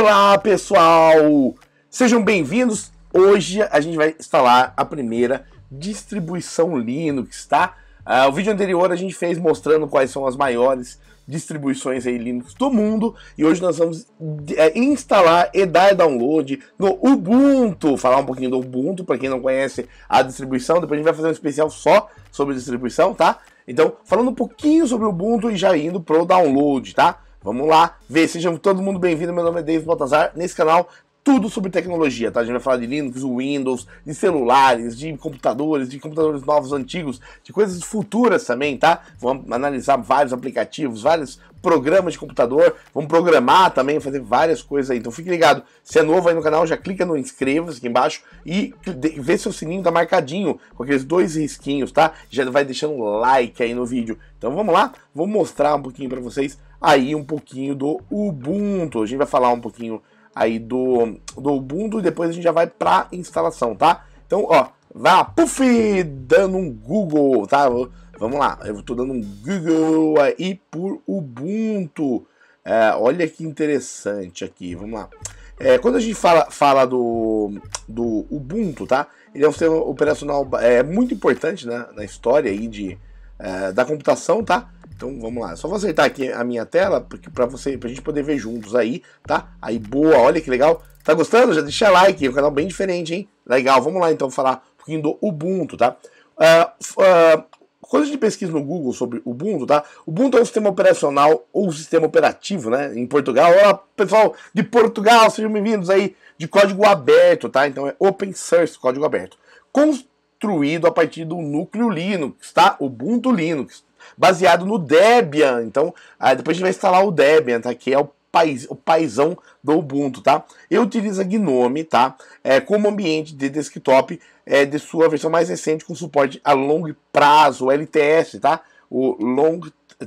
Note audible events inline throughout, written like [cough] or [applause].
Olá, pessoal! Sejam bem-vindos. Hoje a gente vai instalar a primeira distribuição Linux, tá? Uh, o vídeo anterior a gente fez mostrando quais são as maiores distribuições aí Linux do mundo e hoje nós vamos é, instalar e dar download no Ubuntu, falar um pouquinho do Ubuntu para quem não conhece a distribuição, depois a gente vai fazer um especial só sobre distribuição, tá? Então, falando um pouquinho sobre o Ubuntu e já indo pro download, tá? Vamos lá ver. Sejam todo mundo bem-vindo. Meu nome é Dave Baltazar. Nesse canal, tudo sobre tecnologia, tá? A gente vai falar de Linux, Windows, de celulares, de computadores, de computadores novos, antigos, de coisas futuras também, tá? Vamos analisar vários aplicativos, vários programas de computador, vamos programar também, fazer várias coisas aí. Então fique ligado. Se é novo aí no canal, já clica no inscreva-se aqui embaixo e vê se o sininho tá marcadinho com aqueles dois risquinhos, tá? Já vai deixando like aí no vídeo. Então vamos lá, vou mostrar um pouquinho para vocês aí um pouquinho do Ubuntu. A gente vai falar um pouquinho aí do, do Ubuntu e depois a gente já vai pra instalação, tá? Então, ó, vai puf, puff, dando um Google, tá? Vamos lá, eu tô dando um Google aí por Ubuntu. É, olha que interessante aqui, vamos lá. É, quando a gente fala, fala do, do Ubuntu, tá? Ele é um sistema operacional é, muito importante né, na história aí de, é, da computação, tá? Então vamos lá. Só vou acertar aqui a minha tela porque para você, pra gente poder ver juntos aí, tá? Aí boa, olha que legal. Tá gostando? Já deixa like, é um canal bem diferente, hein? Legal. Vamos lá então falar um pouquinho do Ubuntu, tá? Uh, uh, coisas de pesquisa no Google sobre Ubuntu, tá? Ubuntu é um sistema operacional ou um sistema operativo, né? Em Portugal. Olá, pessoal de Portugal, sejam bem-vindos aí de código aberto, tá? Então é open source, código aberto. Construído a partir do núcleo Linux, tá? Ubuntu Linux baseado no Debian. Então, depois a gente vai instalar o Debian, tá? Que é o país, o paizão do Ubuntu, tá? Eu utilizo a GNOME, tá? É, como ambiente de desktop é, de sua versão mais recente com suporte a longo prazo, LTS, tá? O long,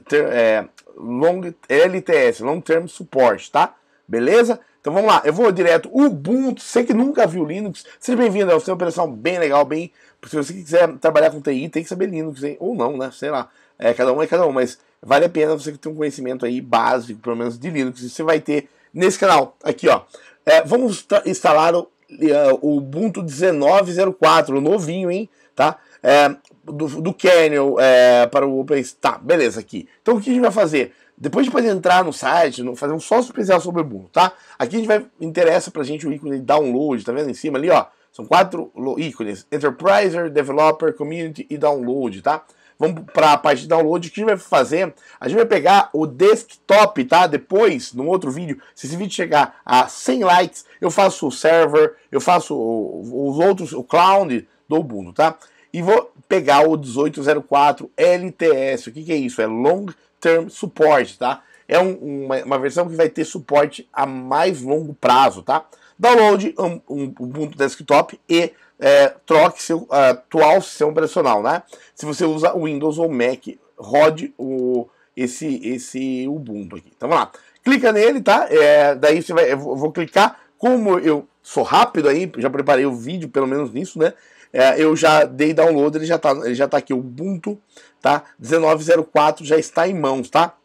ter, é, long LTS, Long Term Support, tá? Beleza? Então vamos lá, eu vou direto Ubuntu, você que nunca viu Linux, seja bem-vindo, é seu operação bem legal, bem... Se você quiser trabalhar com TI, tem que saber Linux, hein? Ou não, né? Sei lá. É, cada um é cada um, mas vale a pena você ter um conhecimento aí básico, pelo menos de Linux, você vai ter nesse canal aqui, ó. É, vamos instalar o, é, o Ubuntu 19.04, novinho, hein, tá? É, do, do kernel é, para o OpenStack. Tá, beleza, aqui. Então o que a gente vai fazer? Depois de poder entrar no site, fazer um sócio especial sobre o Ubuntu, tá? Aqui a gente vai, interessa pra gente o ícone download, tá vendo em cima ali, ó? São quatro ícones, Enterpriser, Developer, Community e Download, tá? Vamos para a parte de download. O que a gente vai fazer? A gente vai pegar o desktop, tá? Depois, num outro vídeo, se esse vídeo chegar a 100 likes, eu faço o server, eu faço os outros, o cloud do Ubuntu, tá? E vou pegar o 1804 LTS. O que, que é isso? É Long Term Support, tá? É um, uma, uma, versão que vai ter suporte a mais longo prazo, tá? Download um, um, Ubuntu Desktop e é, troque seu atual sistema operacional, né? Se você usa Windows ou Mac, rode o, esse, esse Ubuntu aqui. Então vamos lá. Clica nele, tá? É, daí você vai. Eu vou clicar. Como eu sou rápido aí, já preparei o vídeo, pelo menos nisso, né? É, eu já dei download, ele já tá, ele já tá aqui, o Ubuntu, tá? 1904 já está em mãos, tá?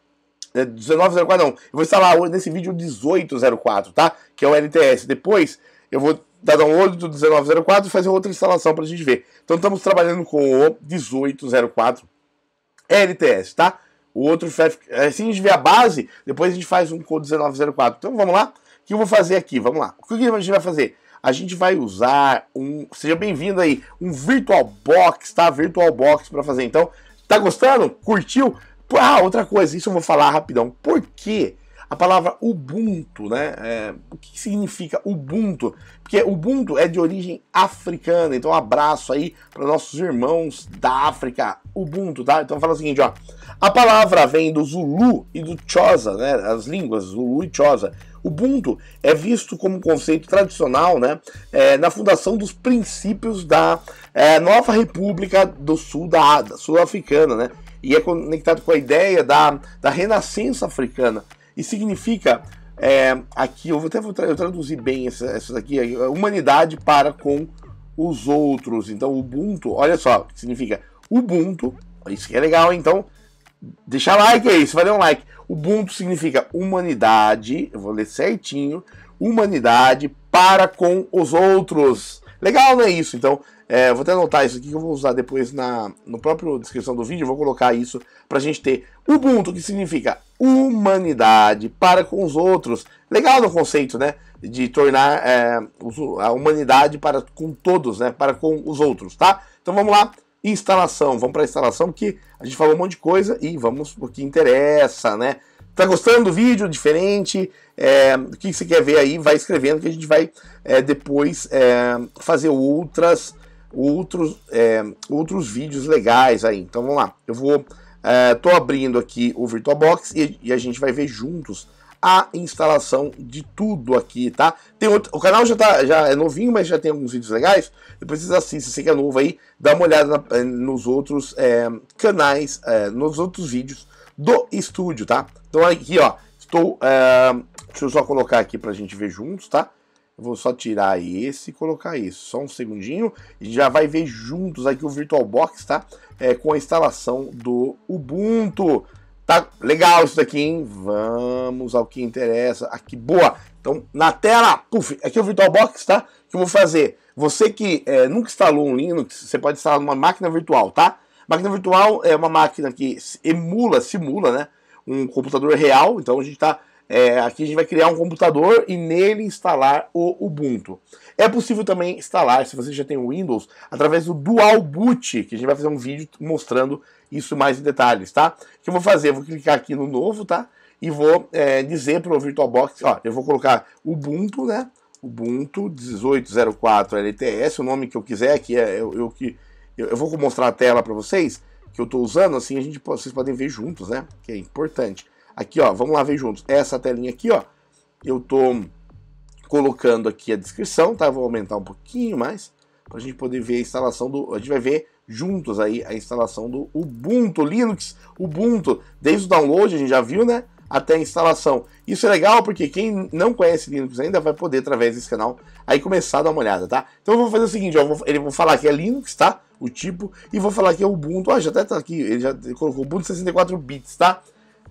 É 1904 não, eu vou instalar hoje nesse vídeo 1804, tá? Que é o LTS. Depois eu vou dar um olho do 1904 e fazer outra instalação para a gente ver. Então estamos trabalhando com o 1804 LTS, tá? O outro, é, assim a gente vê a base, depois a gente faz um com o 1904. Então vamos lá, o que eu vou fazer aqui? Vamos lá. O que a gente vai fazer? A gente vai usar um, seja bem-vindo aí, um VirtualBox, tá? VirtualBox para fazer. Então, tá gostando? Curtiu? Ah, outra coisa, isso eu vou falar rapidão. Por quê? a palavra Ubuntu, né? É, o que significa Ubuntu? Porque Ubuntu é de origem africana, então um abraço aí para nossos irmãos da África, Ubuntu, tá? Então fala o seguinte, ó. A palavra vem do Zulu e do chosa, né? As línguas Zulu e chosa. Ubuntu é visto como um conceito tradicional né, é, na fundação dos princípios da é, nova República do Sul da, da Sul-Africana, né, e é conectado com a ideia da, da Renascença Africana e significa é, aqui, eu vou até vou tra eu traduzir bem essas, essas aqui, a é, é humanidade para com os outros. Então, Ubuntu, olha só, significa Ubuntu, isso que é legal, então deixa like aí, se valeu um like. Ubuntu significa humanidade, eu vou ler certinho, humanidade para com os outros. Legal, não é isso? Então, é, vou até anotar isso aqui que eu vou usar depois na no próprio descrição do vídeo. Vou colocar isso para a gente ter Ubuntu, que significa humanidade para com os outros. Legal no conceito, né? De tornar é, a humanidade para com todos, né? Para com os outros, tá? Então vamos lá. Instalação, vamos para a instalação que a gente falou um monte de coisa e vamos o que interessa, né? Tá gostando do vídeo? Diferente? É, o que você quer ver aí? Vai escrevendo que a gente vai é, depois é, fazer outras outros, é, outros vídeos legais aí. Então vamos lá, eu vou. Estou é, abrindo aqui o VirtualBox e, e, a gente vai ver juntos a instalação de tudo aqui, tá? Tem outro, o canal já, tá, já é novinho, mas já tem alguns vídeos legais. Depois vocês assistem, você que é novo aí, dá uma olhada na, é, nos outros é, canais, é, nos outros vídeos do estúdio, tá? Então aqui, ó, estou... deixa eu só colocar aqui para a gente ver juntos, tá? vou só tirar esse e colocar isso. Só um segundinho. E já vai ver juntos aqui o VirtualBox, tá? É, com a instalação do Ubuntu. Tá legal isso daqui, hein? Vamos ao que interessa. Aqui, boa. Então, na tela, puf, aqui é o VirtualBox, tá? Que eu vou fazer. Você que é, nunca instalou um Linux, você pode instalar numa máquina virtual, tá? Máquina virtual é uma máquina que emula, simula, né? Um computador real. Então, a gente tá é, aqui a gente vai criar um computador e nele instalar o Ubuntu. É possível também instalar, se você já tem o Windows, através do Dual Boot, que a gente vai fazer um vídeo mostrando isso mais em detalhes, tá? O que eu vou fazer? Eu vou clicar aqui no novo, tá? E vou é, dizer para o VirtualBox, ó, eu vou colocar Ubuntu, né? Ubuntu 1804 LTS, o nome que eu quiser, que é eu, eu que eu, eu vou mostrar a tela para vocês que eu estou usando, assim a gente vocês podem ver juntos, né? Que é importante. Aqui, ó, vamos lá ver juntos. Essa telinha aqui, ó, eu tô colocando aqui a descrição, tá? Vou aumentar um pouquinho mais para a gente poder ver a instalação do. A gente vai ver juntos aí a instalação do Ubuntu Linux, Ubuntu, desde o download a gente já viu, né? Até a instalação. Isso é legal porque quem não conhece Linux ainda vai poder, através desse canal, aí começar a dar uma olhada, tá? Então eu vou fazer o seguinte: ó, eu vou, ele vou falar que é Linux, tá? O tipo, e vou falar que é Ubuntu. Ó, ah, já até tá aqui, ele já colocou Ubuntu 64 bits, tá?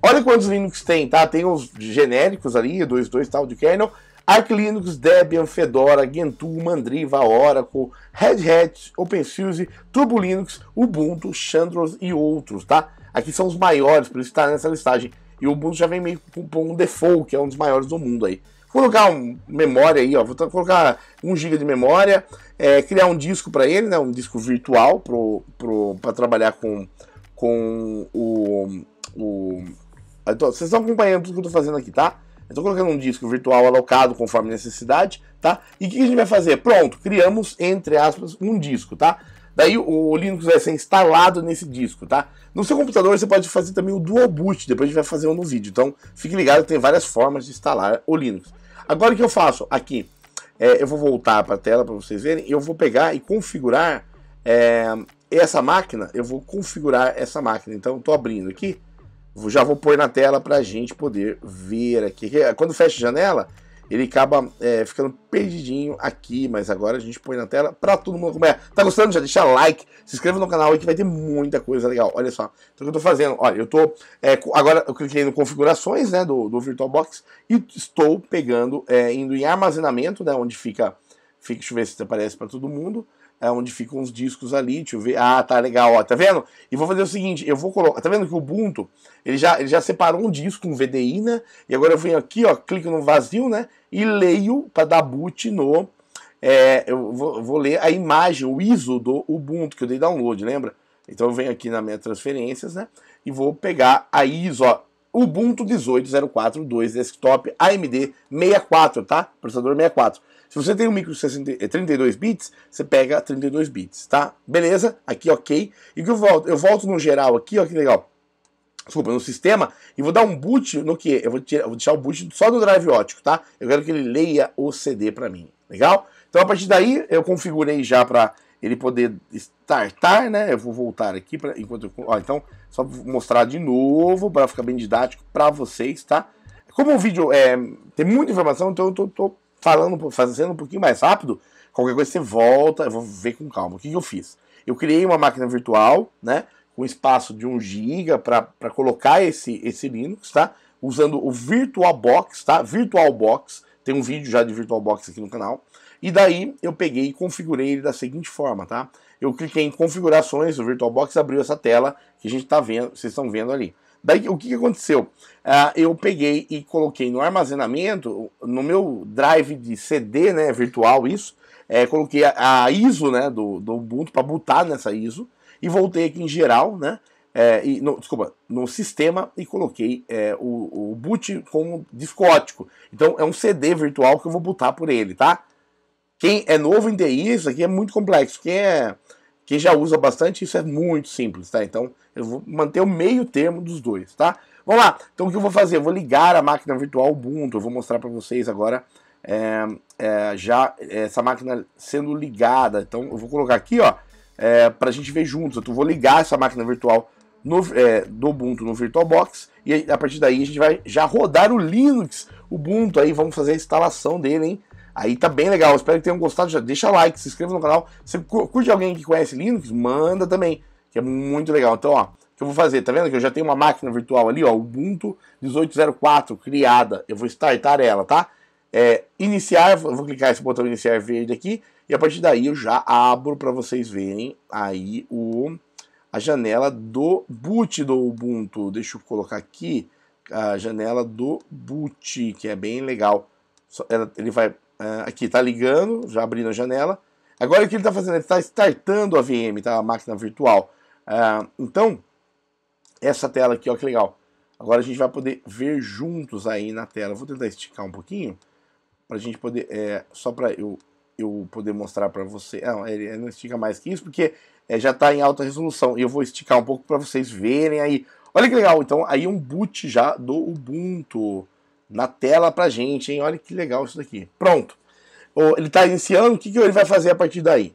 Olha quantos Linux tem, tá? Tem os genéricos ali, 2.2 tal, de kernel. Arch Linux, Debian, Fedora, Gentoo, Mandriva, Oracle, Red Hat, OpenSUSE, Turbo Linux, Ubuntu, Chandros e outros, tá? Aqui são os maiores, por isso está nessa listagem. E o Ubuntu já vem meio com um default, que é um dos maiores do mundo aí. Vou colocar um memória aí, ó, vou colocar 1 GB de memória, é, criar um disco para ele, né, um disco virtual para trabalhar com, com o, o então, vocês estão acompanhando tudo que eu estou fazendo aqui, tá? Estou colocando um disco virtual alocado conforme necessidade, tá? E o que a gente vai fazer? Pronto, criamos, entre aspas, um disco, tá? Daí o Linux vai ser instalado nesse disco, tá? No seu computador você pode fazer também o dual boot, depois a gente vai fazer um no vídeo. Então fique ligado, tem várias formas de instalar o Linux. Agora o que eu faço? Aqui, é, eu vou voltar para a tela para vocês verem, eu vou pegar e configurar é, essa máquina, eu vou configurar essa máquina. Então estou abrindo aqui, já vou pôr na tela para a gente poder ver aqui. É, quando fecha a janela, ele acaba é, ficando perdidinho aqui, mas agora a gente põe na tela para todo mundo acompanhar. Tá gostando? Já deixa like, se inscreva no canal aí que vai ter muita coisa legal. Olha só, então o que eu tô fazendo? Olha, eu tô, é, agora eu cliquei no configurações, né, do, do VirtualBox e estou pegando, é, indo em armazenamento, né, onde fica, fica, deixa eu ver se aparece para todo mundo, é onde ficam os discos ali, deixa eu ver. Ah, tá legal, ó, tá vendo? E vou fazer o seguinte, eu vou colocar, tá vendo que o Ubuntu, ele já, ele já separou um disco, um VDI, né? E agora eu venho aqui, ó, clico no vazio, né? E leio para dar boot no, é, eu vou, vou, ler a imagem, o ISO do Ubuntu que eu dei download, lembra? Então eu venho aqui na minha transferências, né? E vou pegar a ISO, ó, Ubuntu 18.04.2 desktop AMD 64, tá? Processador 64. Se você tem um micro 60, 32 é, bits, você pega 32 bits, tá? Beleza? Aqui ok. E que eu volto, eu volto no geral aqui, ó, que legal. Desculpa, no sistema, e vou dar um boot no que? Eu vou, tirar, vou deixar o boot só do drive ótico, tá? Eu quero que ele leia o CD para mim, legal? Então a partir daí eu configurei já para ele poder startar, né? Eu vou voltar aqui para enquanto eu, ó, então só mostrar de novo para ficar bem didático para vocês, tá? Como o vídeo é tem muita informação, então eu tô, tô falando, fazendo um pouquinho mais rápido, qualquer coisa você volta, eu vou ver com calma. O que, que eu fiz? Eu criei uma máquina virtual, né? Com espaço de 1 giga para colocar esse, esse Linux, tá? Usando o VirtualBox, tá? VirtualBox, tem um vídeo já de VirtualBox aqui no canal. E daí eu peguei e configurei ele da seguinte forma, tá? Eu cliquei em configurações, o VirtualBox abriu essa tela que a gente tá vendo, vocês estão vendo ali. Daí o que, que aconteceu? Uh, eu peguei e coloquei no armazenamento, no meu drive de CD, né, virtual isso, é, coloquei a, a, ISO, né, do, do Ubuntu para botar nessa ISO e voltei aqui em geral, né, é, e, no, desculpa, no sistema e coloquei é, o, o, boot como disco ótico. Então é um CD virtual que eu vou botar por ele, tá? Quem é novo em DI, isso aqui é muito complexo. Quem, é, quem já usa bastante, isso é muito simples, tá? Então eu vou manter o meio termo dos dois, tá? Vamos lá. Então o que eu vou fazer? Eu vou ligar a máquina virtual Ubuntu. Eu vou mostrar para vocês agora é, é, já é, essa máquina sendo ligada. Então eu vou colocar aqui, ó, é, para a gente ver juntos. Eu vou ligar essa máquina virtual no, é, do Ubuntu no VirtualBox e a partir daí a gente vai já rodar o Linux Ubuntu aí, vamos fazer a instalação dele, hein? Aí tá bem legal, espero que tenham gostado, já deixa like, se inscreva no canal, se curte alguém que conhece Linux, manda também que é muito legal. Então, ó, o que eu vou fazer? Tá vendo que eu já tenho uma máquina virtual ali, ó, Ubuntu 1804 criada. Eu vou startar ela, tá? É, iniciar, eu vou clicar esse botão iniciar verde aqui, e a partir daí eu já abro para vocês verem aí o, a janela do boot do Ubuntu. Deixa eu colocar aqui a janela do boot, que é bem legal. Ele vai é, aqui, tá ligando, já abrindo a janela. Agora o que ele está fazendo? Ele está startando a VM, tá? a máquina virtual. Ah, então, essa tela aqui, olha que legal. Agora a gente vai poder ver juntos aí na tela. Vou tentar esticar um pouquinho para a gente poder, é, só para eu, eu poder mostrar para você. Ah, não, ele não estica mais que isso porque é, já está em alta resolução. E eu vou esticar um pouco para vocês verem aí. Olha que legal, então aí um boot já do Ubuntu na tela para gente, hein? Olha que legal isso daqui. Pronto. Ele está iniciando, o que, que ele vai fazer a partir daí?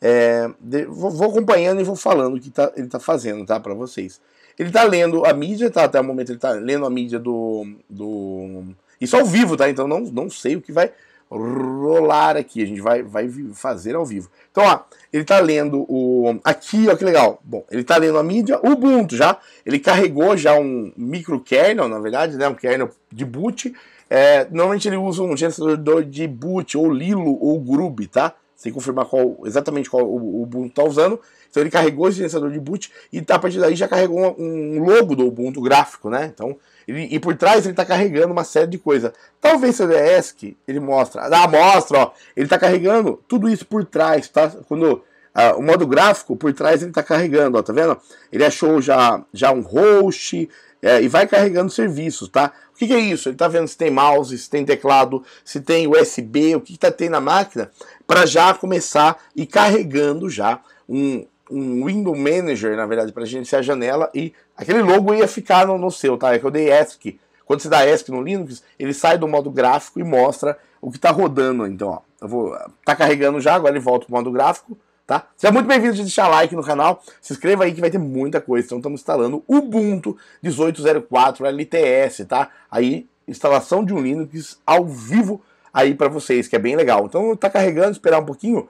É, de, vou, vou, acompanhando e vou falando o que tá, ele está fazendo, tá? Para vocês. Ele está lendo a mídia, tá? Até o momento ele está lendo a mídia do. do isso ao vivo, tá? Então não, não sei o que vai rolar aqui. A gente vai, vai fazer ao vivo. Então, ó, ele tá lendo o. Aqui, ó, que legal. Bom, ele tá lendo a mídia Ubuntu já. Ele carregou já um micro kernel, na verdade, né? Um kernel de boot. É, normalmente ele usa um gerenciador de boot, ou Lilo, ou Groove, tá? sem confirmar qual, exatamente qual o, Ubuntu está usando. Então ele carregou esse gerenciador de boot e a partir daí já carregou um, logo do Ubuntu gráfico, né? Então, ele, e por trás ele está carregando uma série de coisas. Talvez se eu ESC, ele mostra. Ah, mostra, ó. Ele está carregando tudo isso por trás, tá? Quando ah, o modo gráfico, por trás ele está carregando, ó, tá vendo? Ele achou já, já um host é, e vai carregando serviços, tá? que, que é isso? Ele está vendo se tem mouse, se tem teclado, se tem USB, o que, está tem na máquina, para já começar e carregando já um, um window manager, na verdade, para gerenciar a janela e aquele logo ia ficar no, no seu, tá? É que eu dei ESC. Quando você dá ESC no Linux, ele sai do modo gráfico e mostra o que está rodando. Então, ó, eu vou, tá carregando já, agora ele volta para o modo gráfico tá? Seja muito bem-vindo, de deixar like no canal, se inscreva aí que vai ter muita coisa. Então estamos instalando Ubuntu 1804 LTS, tá? Aí instalação de um Linux ao vivo aí para vocês, que é bem legal. Então tá carregando, esperar um pouquinho.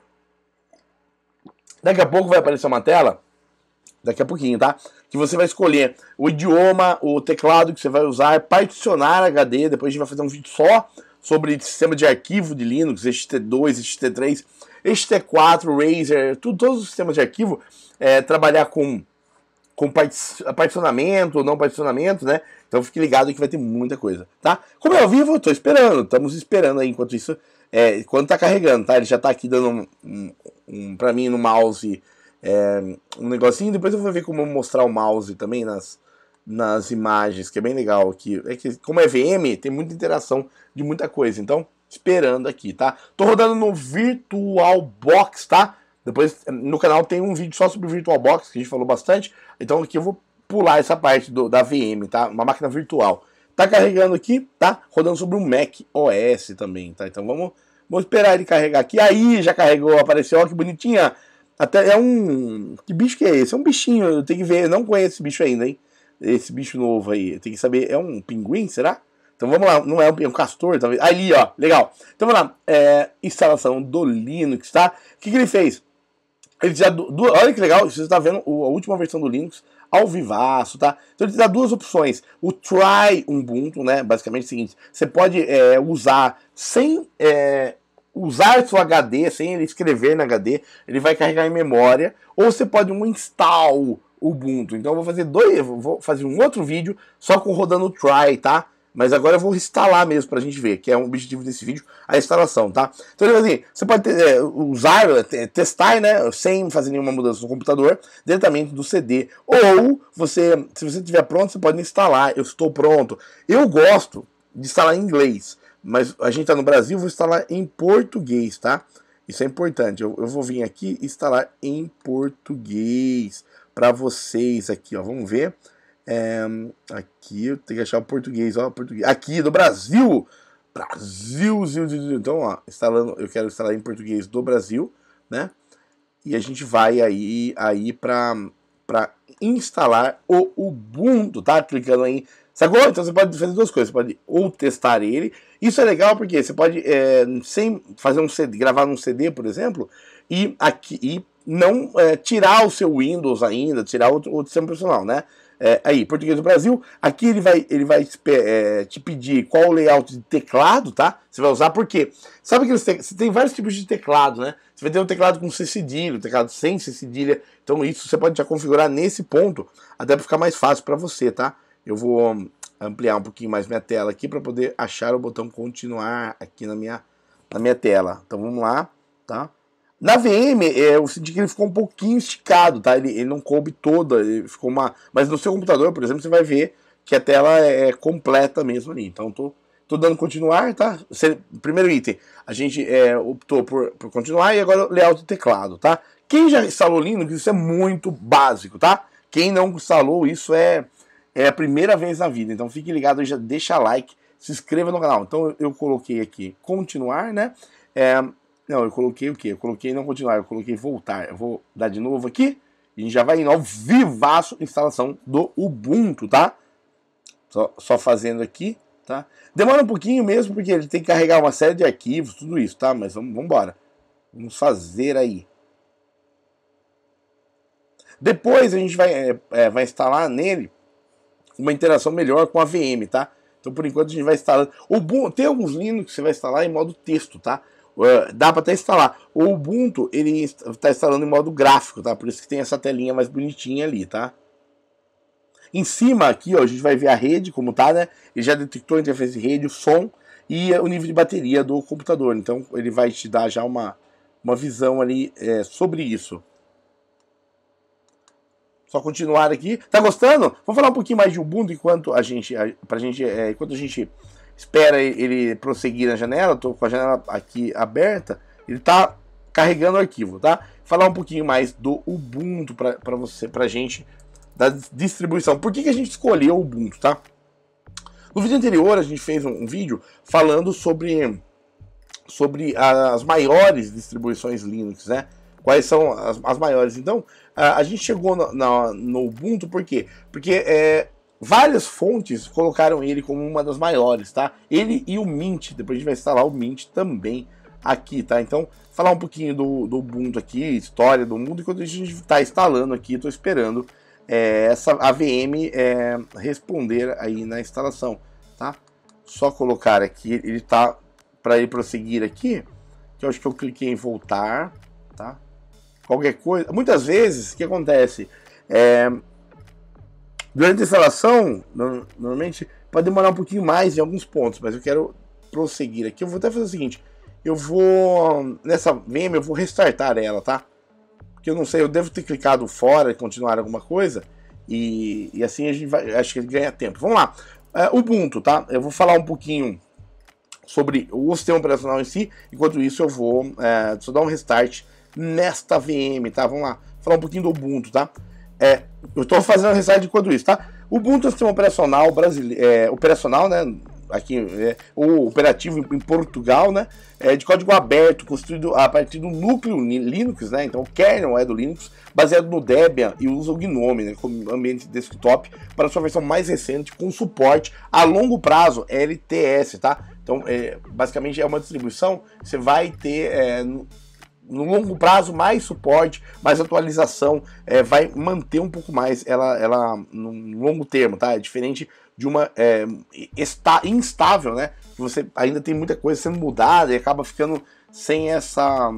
Daqui a pouco vai aparecer uma tela daqui a pouquinho, tá? Que você vai escolher o idioma, o teclado que você vai usar, particionar HD, depois a gente vai fazer um vídeo só sobre sistema de arquivo de Linux, XT2, XT3, XT4, é Razer, tudo, todos os sistemas de arquivo, é, trabalhar com, com particionamento ou não particionamento, né? Então fique ligado que vai ter muita coisa, tá? Como é ao vivo, eu tô esperando, estamos esperando aí enquanto isso, é, enquanto tá carregando, tá? Ele já tá aqui dando um, um, um pra mim no mouse é, um negocinho, depois eu vou ver como mostrar o mouse também nas, nas imagens, que é bem legal aqui. É que, como é VM, tem muita interação de muita coisa, então esperando aqui, tá? Tô rodando no Virtual Box, tá? Depois no canal tem um vídeo só sobre Virtual Box que a gente falou bastante. Então aqui eu vou pular essa parte do, da VM, tá? Uma máquina virtual. Tá carregando aqui, tá? Rodando sobre o Mac OS também, tá? Então vamos, vamos esperar ele carregar aqui. Aí já carregou, apareceu, ó, que bonitinha. Até é um. Que bicho que é esse? É um bichinho, eu tenho que ver, eu não conheço esse bicho ainda, hein? Esse bicho novo aí. Eu tenho que saber, é um pinguim, será? Então vamos lá, não é um, é um castor, talvez. Ali, ó, legal. Então vamos lá, é, instalação do Linux, tá? O que, que ele fez? Ele já. Duas, olha que legal, você está vendo a última versão do Linux ao vivaço, tá? Então ele te dá duas opções. O Try Ubuntu, né? Basicamente é o seguinte: você pode é, usar sem. É, usar seu HD sem ele escrever na HD, ele vai carregar em memória, ou você pode um install Ubuntu. Então eu vou fazer dois, vou fazer um outro vídeo só com rodando o try, tá? Mas agora eu vou instalar mesmo para a gente ver, que é o objetivo desse vídeo, a instalação, tá? Então, tipo assim, você pode é, usar, é, testar, né, sem fazer nenhuma mudança no computador, diretamente do CD. Ou você, se você estiver pronto, você pode instalar. Eu estou pronto. Eu gosto de instalar em inglês, mas a gente tá no Brasil, vou instalar em português, tá? Isso é importante. Eu, eu vou vir aqui instalar em português para vocês aqui, ó. Vamos ver. É, aqui eu tenho que achar o português, ó, português. Aqui do Brasil! Brasil, zil, zil, zil. Então, ó, instalando, eu quero instalar em português do Brasil, né? E a gente vai aí, aí pra, pra instalar o Ubuntu, tá? Clicando aí. Sacou? Então você pode fazer duas coisas. Você pode ou testar ele. Isso é legal porque você pode é, sem fazer um CD, gravar num CD, por exemplo, e aqui e não é, tirar o seu Windows ainda, tirar outro, outro sistema personal, né? É, aí, Português do Brasil. Aqui ele vai, ele vai te, é, te pedir qual o layout de teclado, tá? Você vai usar, porque sabe que tem você tem vários tipos de teclado, né? Você vai ter um teclado com C cedilha, um teclado sem C cedilha. Então, isso você pode já configurar nesse ponto, até para ficar mais fácil para você, tá? Eu vou hum, ampliar um pouquinho mais minha tela aqui para poder achar o botão continuar aqui na minha, na minha tela. Então, vamos lá, tá? Na VM, é, eu senti que ele ficou um pouquinho esticado, tá? Ele, ele não coube toda, ficou uma. Mas no seu computador, por exemplo, você vai ver que a tela é, é completa mesmo ali. Então, tô, tô dando continuar, tá? Primeiro item, a gente é, optou por, por, continuar e agora layout do teclado, tá? Quem já instalou Linux, isso é muito básico, tá? Quem não instalou, isso é, é a primeira vez na vida. Então fique ligado, já deixa like, se inscreva no canal. Então eu coloquei aqui continuar, né? É, não, eu coloquei o quê? Eu coloquei não continuar, eu coloquei voltar. Eu vou dar de novo aqui. E a gente já vai em ao vivaço instalação do Ubuntu, tá? Só, só fazendo aqui, tá? Demora um pouquinho mesmo, porque ele tem que carregar uma série de arquivos, tudo isso, tá? Mas vamos, vamos embora. Vamos fazer aí. Depois a gente vai, é, é, vai instalar nele uma interação melhor com a VM, tá? Então por enquanto a gente vai instalar Ubuntu, tem alguns Linux que você vai instalar em modo texto, tá? Ah, dá para até instalar. O Ubuntu, ele está instalando em modo gráfico, tá? Por isso que tem essa telinha mais bonitinha ali, tá? Em cima aqui, ó, a gente vai ver a rede, como tá, né? Ele já detectou a interface de rede, o som e eh, o nível de bateria do computador. Então, ele vai te dar já uma, uma visão ali é, sobre isso. Só continuar aqui. Tá gostando? Vou falar um pouquinho mais de Ubuntu enquanto a gente, a, pra gente, é, enquanto a gente espera ele prosseguir na janela, estou com a janela aqui aberta, ele está carregando o arquivo, tá? Falar um pouquinho mais do Ubuntu para você, para gente da distribuição. Por que, que a gente escolheu o Ubuntu, tá? No vídeo anterior a gente fez um, vídeo falando sobre sobre as maiores distribuições Linux, né? Quais são as, as maiores? Então a, a, gente chegou no, na, no Ubuntu por quê? Porque é, Várias fontes colocaram ele como uma das maiores, tá? Ele e o Mint, depois a gente vai instalar o Mint também aqui, tá? Então, falar um pouquinho do, do Ubuntu aqui, história do mundo, enquanto a gente está instalando aqui, estou esperando é, essa AVM é, responder aí na instalação, tá? Só colocar aqui, ele tá para ele prosseguir aqui, que eu acho que eu cliquei em voltar, tá? Qualquer coisa, muitas vezes, o que acontece? É, Durante a instalação, normalmente, pode demorar um pouquinho mais em alguns pontos, mas eu quero prosseguir aqui. Eu vou até fazer o seguinte, eu vou, nessa VM, eu vou restartar ela, tá? Porque eu não sei, eu devo ter clicado fora e continuar alguma coisa, e, e assim a gente vai, acho que ganha tempo. Vamos lá, uh, Ubuntu, tá? Eu vou falar um pouquinho sobre o sistema operacional em si, enquanto isso eu vou é, só dar um restart nesta VM, tá? Vamos lá, falar um pouquinho do Ubuntu, tá? É, eu estou fazendo de quando isso, tá? O Ubuntu é um sistema operacional brasileiro, é, operacional, né? Aqui, é, o operativo em Portugal, né? É de código aberto, construído a partir do núcleo Linux, né? Então, o kernel é do Linux, baseado no Debian e usa o GNOME, né? Como ambiente desktop para sua versão mais recente, com suporte a longo prazo LTS, tá? Então, é, basicamente é uma distribuição. Você vai ter é, no longo prazo mais suporte, mais atualização, é, vai manter um pouco mais ela, ela no longo termo, tá? É diferente de uma é, está instável, né? Você ainda tem muita coisa sendo mudada e acaba ficando sem essa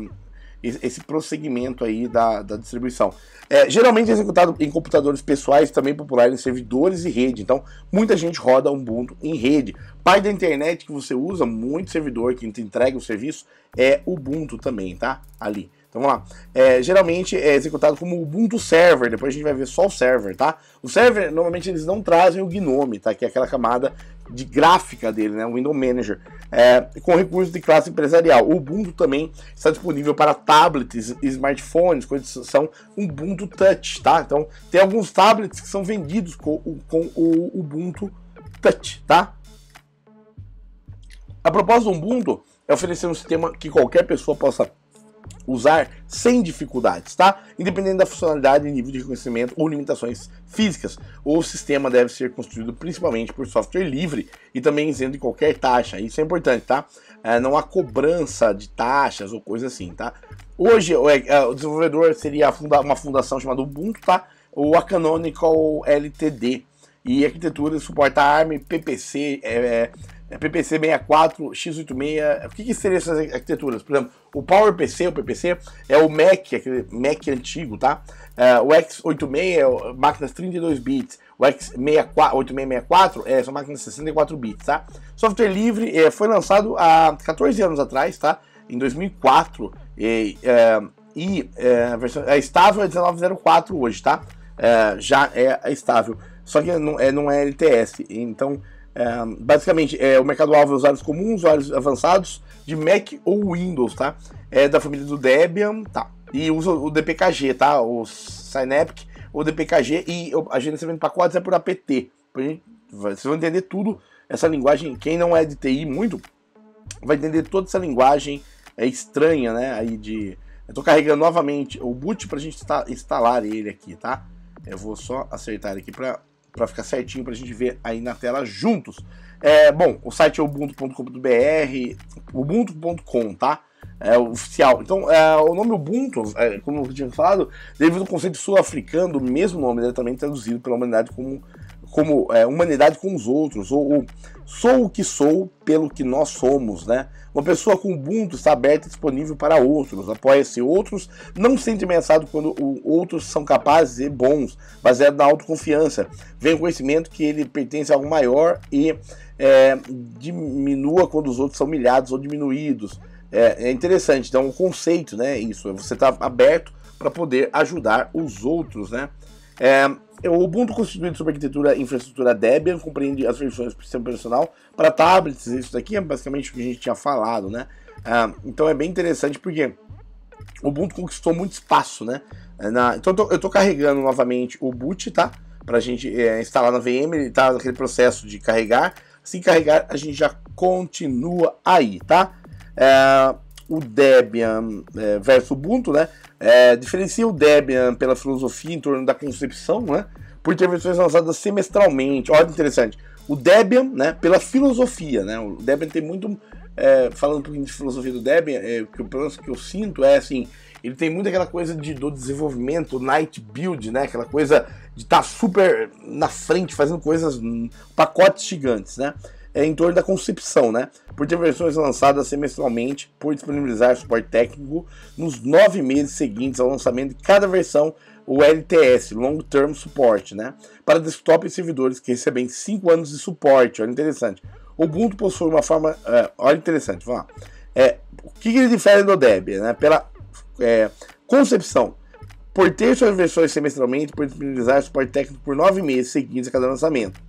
esse prosseguimento aí da, da distribuição. É, geralmente é executado em computadores pessoais, também popular em servidores e rede. Então, muita gente roda Ubuntu em rede. Pai da internet que você usa, muito servidor que te entrega o serviço, é Ubuntu também, tá? Ali. Então vamos lá. É, geralmente é executado como Ubuntu Server, depois a gente vai ver só o server, tá? O server, normalmente eles não trazem o GNOME, tá? Que é aquela camada de gráfica dele, né, o Window Manager, é, com recursos de classe empresarial. O Ubuntu também está disponível para tablets e smartphones, coisas são Ubuntu Touch, tá? Então tem alguns tablets que são vendidos com, com o Ubuntu Touch, tá? A proposta do Ubuntu é oferecer um sistema que qualquer pessoa possa usar sem dificuldades, tá? Independente da funcionalidade, nível de reconhecimento ou limitações físicas. O sistema deve ser construído principalmente por software livre e também isento de qualquer taxa. Isso é importante, tá? É, não há cobrança de taxas ou coisa assim, tá? Hoje, o é, é, desenvolvedor seria uma fundação chamada Ubuntu, tá? Ou a Canonical LTD. E arquitetura suporta ARM, PPC, é, é PPC 64, X86, o que, que seriam essas arquiteturas? Por exemplo, o PowerPC, o PPC, é o Mac, aquele Mac antigo, tá? Uh, o X86 é máquinas 32 bits, o X64, 8664 é, são máquinas 64 bits, tá? Software livre é, foi lançado há 14 anos atrás, tá? Em 2004, e, é, e é, a versão, é estável é 1904 hoje, tá? É, já é, estável, só que não é, não é LTS, então é, basicamente, é, o mercado-alvo é usuários comuns, usuários avançados de Mac ou Windows, tá? É da família do Debian, tá? E usa o DPKG, tá? O Synaptic, o DPKG e a agenciamento de pacotes é por APT. Vocês vão entender tudo essa linguagem. Quem não é de TI muito vai entender toda essa linguagem é estranha, né? Aí de. Eu tô carregando novamente o boot pra gente instalar ele aqui, tá? Eu vou só acertar aqui pra para ficar certinho para a gente ver aí na tela juntos. É, bom, o site é ubuntu.com.br, ubuntu.com, tá? É oficial. Então, é, o nome Ubuntu, é, como eu tinha falado, devido ao conceito sul-africano, o mesmo nome, é também traduzido pela humanidade como, como é, humanidade com os outros, ou, ou sou o que sou pelo que nós somos, né? Uma pessoa com Ubuntu está aberta e disponível para outros, apoia-se outros, não se sente ameaçado quando outros são capazes e bons, baseado na autoconfiança. Vem o conhecimento que ele pertence a algo maior e é, diminua quando os outros são humilhados ou diminuídos. É, é interessante, então o um conceito, né? Isso, é você está aberto para poder ajudar os outros, né? É, o Ubuntu constituído sobre arquitetura e infraestrutura Debian compreende as versões do sistema operacional para tablets. Isso daqui é basicamente o que a gente tinha falado, né? É, então é bem interessante porque o Ubuntu conquistou muito espaço, né? É, na, então eu tô, eu tô, carregando novamente o boot, tá? Para a gente é, instalar na VM, ele tá naquele processo de carregar. Se carregar, a gente já continua aí, tá? É, o Debian é, versus Ubuntu, né? É, diferencia o Debian pela filosofia em torno da concepção, né? Por ter versões lançadas semestralmente. Olha que interessante. O Debian, né? Pela filosofia, né? O Debian tem muito. É, falando um pouquinho de filosofia do Debian, é, que eu, pelo menos que eu sinto é assim. Ele tem muito aquela coisa de, do desenvolvimento, night build, né? Aquela coisa de estar tá super na frente, fazendo coisas, hum, pacotes gigantes, né? é em torno da concepção, né? Por ter versões lançadas semestralmente, por disponibilizar suporte técnico nos nove meses seguintes ao lançamento de cada versão, o LTS, Long Term Support, né? Para desktop e servidores que recebem cinco anos de suporte, olha interessante. O Ubuntu possui uma forma, é, olha interessante, vamos lá. É, o que ele difere do Debian, né? Pela é, concepção, por ter suas versões semestralmente, por disponibilizar suporte técnico por nove meses seguintes a cada lançamento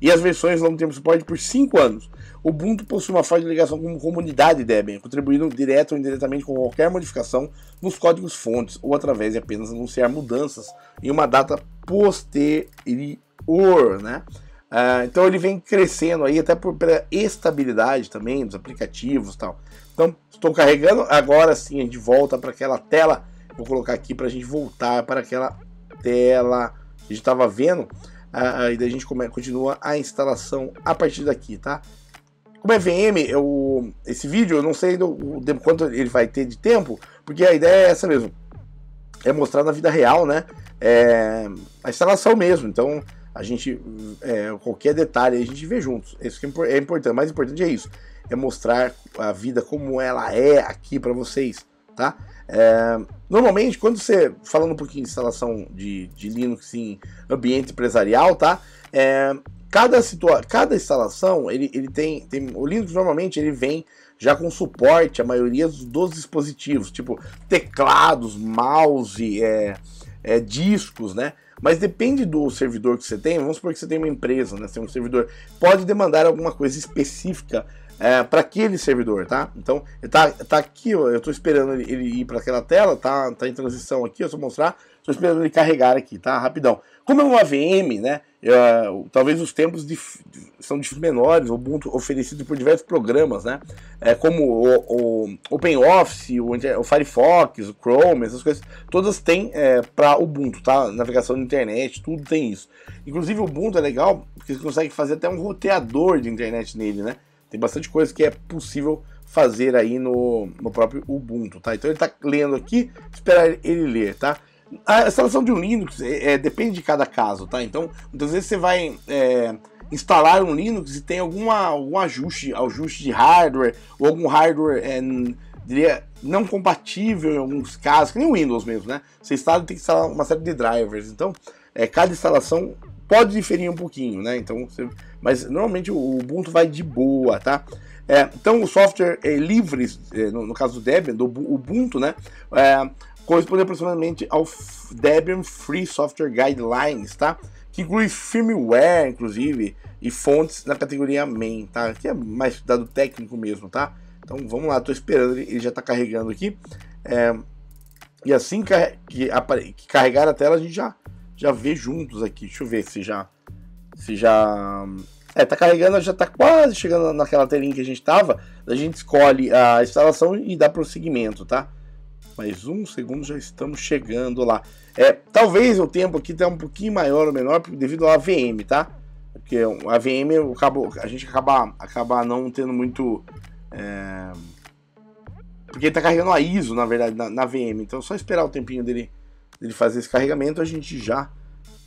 e as versões vão ter suporte por 5 anos. O Ubuntu possui uma fase de ligação com a comunidade Debian, contribuindo direto ou indiretamente com qualquer modificação nos códigos fontes ou através de apenas anunciar mudanças em uma data posterior, né? Ah, então ele vem crescendo aí até por, pela estabilidade também dos aplicativos tal. Então estou carregando agora sim a gente volta para aquela tela. Vou colocar aqui para a gente voltar para aquela tela que a gente estava vendo. Ah, e daí a gente continua a instalação a partir daqui, tá? Como é VM, eu, esse vídeo eu não sei o quanto ele vai ter de tempo, porque a ideia é essa mesmo. É mostrar na vida real, né? É, a instalação mesmo. Então, a gente. É, qualquer detalhe a gente vê juntos. É isso que é, é importante. O mais importante é isso. É mostrar a vida como ela é aqui para vocês tá? É, normalmente, quando você, falando um pouquinho de instalação de, de Linux em ambiente empresarial, tá? É, cada, situa cada instalação, ele, ele tem, tem, o Linux normalmente ele vem já com suporte a maioria dos, dos dispositivos, tipo teclados, mouse, é, é, discos, né? Mas depende do servidor que você tem, vamos supor que você tem uma empresa, né? Você tem um servidor, pode demandar alguma coisa específica é, para aquele servidor, tá? Então, tá, tá aqui, ó, eu estou esperando ele, ele ir para aquela tela, tá, tá em transição aqui, eu só mostrar, estou esperando ele carregar aqui, tá? Rapidão. Como é um AVM, né? Eu, talvez os tempos dif, são dif, menores, o Ubuntu oferecido por diversos programas, né? É, como o, o OpenOffice, o, é, o, Firefox, o Chrome, essas coisas, todas têm é, para Ubuntu, tá? Navegação na internet, tudo tem isso. Inclusive o Ubuntu é legal porque você consegue fazer até um roteador de internet nele, né? Tem bastante coisa que é possível fazer aí no, no próprio Ubuntu, tá? Então ele está lendo aqui, esperar ele ler, tá? A instalação de um Linux é, é, depende de cada caso, tá? Então, muitas vezes você vai é, instalar um Linux e tem alguma, algum ajuste, ajuste de hardware, ou algum hardware, é, diria, não compatível em alguns casos, que nem o Windows mesmo, né? Você instala, tem que instalar uma série de drivers, então, é, cada instalação pode diferir um pouquinho, né? Então, você... mas normalmente o Ubuntu vai de boa, tá? É, então o software é livre, é, no, no, caso do Debian, do Ubuntu, né? É, corresponde aproximadamente ao Debian Free Software Guidelines, tá? Que inclui firmware, inclusive, e fontes na categoria main, tá? Que é mais dado técnico mesmo, tá? Então vamos lá, tô esperando, ele já tá carregando aqui. É, e assim que, carregar a tela, a gente já já ver juntos aqui. Deixa eu ver se já. Se já. É, tá carregando, já tá quase chegando naquela telinha que a gente tava. A gente escolhe a instalação e dá prosseguimento, tá? Mais um segundo já estamos chegando lá. É, talvez o tempo aqui tá um pouquinho maior ou menor devido ao AVM, tá? Porque a VM acabou, a gente acaba, acaba não tendo muito. É... Porque ele tá carregando a ISO, na verdade, na, na VM. Então é só esperar o tempinho dele dele fazer esse carregamento, a gente já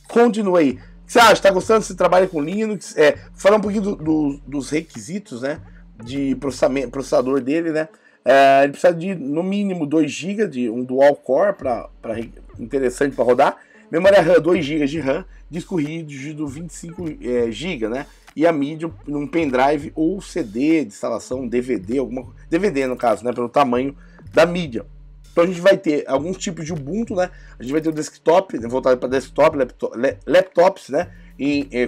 continua aí. O que você acha? Está gostando? Você trabalha com Linux? É, falar um pouquinho do, do, dos requisitos, né? De processamento, processador dele, né? É, ele precisa de no mínimo 2 GB de um dual core para interessante para rodar. Memória RAM 2 GB de RAM, disco rígido 25 é, GB, né? E a mídia num pendrive ou CD de instalação, DVD, alguma DVD no caso, né? Pelo tamanho da mídia. Então a gente vai ter alguns tipos de Ubuntu, né? A gente vai ter o desktop, voltado para desktop, laptop, laptops, né?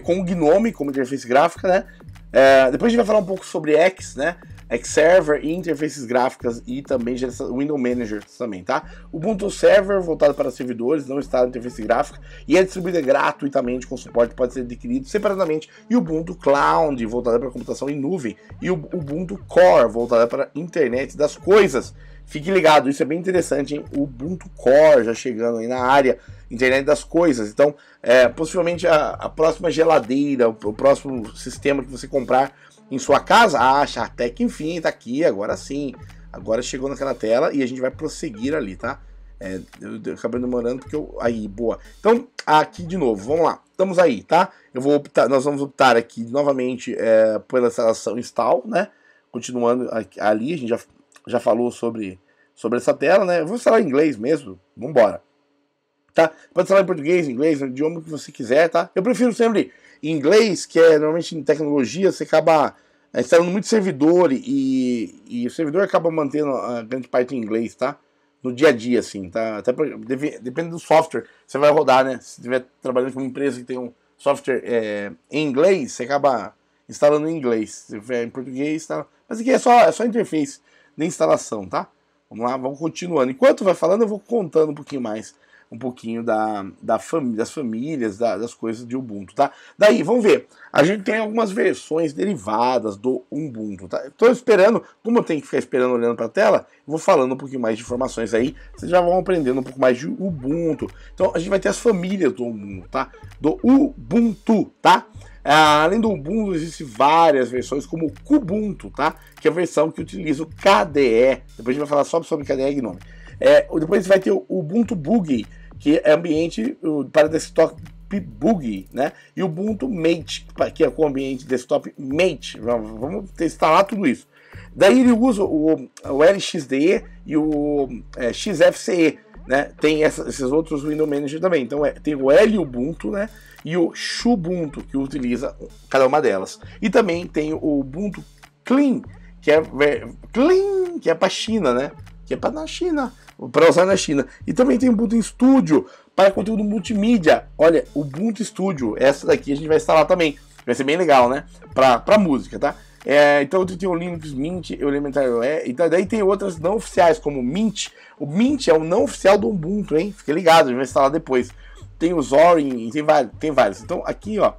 com o Gnome como interface gráfica, né? É, depois a gente vai falar um pouco sobre X, né? X Server e interfaces gráficas e também Window Manager também, tá? O Ubuntu Server, voltado para servidores, não está na interface gráfica e é distribuída gratuitamente com suporte, pode ser adquirido separadamente. E o Ubuntu Cloud, voltado para computação em nuvem, e o Ubuntu Core, voltado para a internet das coisas. Fique ligado, isso é bem interessante, hein? O Ubuntu Core já chegando aí na área, internet das coisas. Então, é, possivelmente a, a, próxima geladeira, o, o, próximo sistema que você comprar em sua casa, acha até que enfim, tá aqui, agora sim. Agora chegou naquela tela e a gente vai prosseguir ali, tá? É, eu, eu acabei demorando porque eu. Aí, boa. Então, aqui de novo, vamos lá. Estamos aí, tá? Eu vou optar, nós vamos optar aqui novamente é, pela instalação install, né? Continuando aqui, ali, a gente já já falou sobre, sobre essa tela, né? Eu vou falar em inglês mesmo, vambora. Tá? Pode falar em português, inglês, o idioma que você quiser, tá? Eu prefiro sempre inglês, que é normalmente em tecnologia, você acaba eh, instalando muito servidor e, e o servidor acaba mantendo a grande parte em inglês, tá? No dia a dia, assim, tá? Até pra, deve, depende do software que você vai rodar, né? Se estiver trabalhando com uma empresa que tem um software é, em inglês, você acaba instalando em inglês. Se tiver em português, tá? Mas aqui é só, é só interface da instalação, tá? Vamos lá, vamos continuando. Enquanto vai falando, eu vou contando um pouquinho mais, um pouquinho da, da fam das famílias, da, das coisas de Ubuntu, tá? Daí, vamos ver. A gente tem algumas versões derivadas do Ubuntu, tá? Estou esperando, como eu tenho que ficar esperando olhando para a tela, vou falando um pouquinho mais de informações aí, vocês já vão aprendendo um pouco mais de Ubuntu. Então, a gente vai ter as famílias do Ubuntu, tá? Do Ubuntu, tá? É, além do Ubuntu, existem várias versões, como o Kubuntu, tá? Que é a versão que utiliza o KDE. Depois a gente vai falar só sobre KDE e nome. É, depois vai ter o Ubuntu Boogie, que é ambiente para desktop Boogie, né? E o Ubuntu Mate, que é, é com ambiente desktop Mate. Vamos instalar tudo isso. Daí ele usa o, o LXDE e o é, XFCE, né, tem essa, esses outros window manager também. Então é, tem o L Ubuntu, né, e o Xubuntu que utiliza cada uma delas. E também tem o Ubuntu Clean, que é Clean, que é para China, né? Que é para na China, para usar na China. E também tem o Ubuntu Studio para conteúdo multimídia. Olha, o Ubuntu Studio, essa daqui a gente vai instalar também. Vai ser bem legal, né? Para música, tá? É, então tu tem o Linux Mint, o Elementar OE. Então daí tem outras não oficiais, como o Mint. O Mint é o não oficial do Ubuntu, hein? Fique ligado, a gente vai instalar depois. Tem o Zorin, tem vários, tem vários. Então aqui, ó,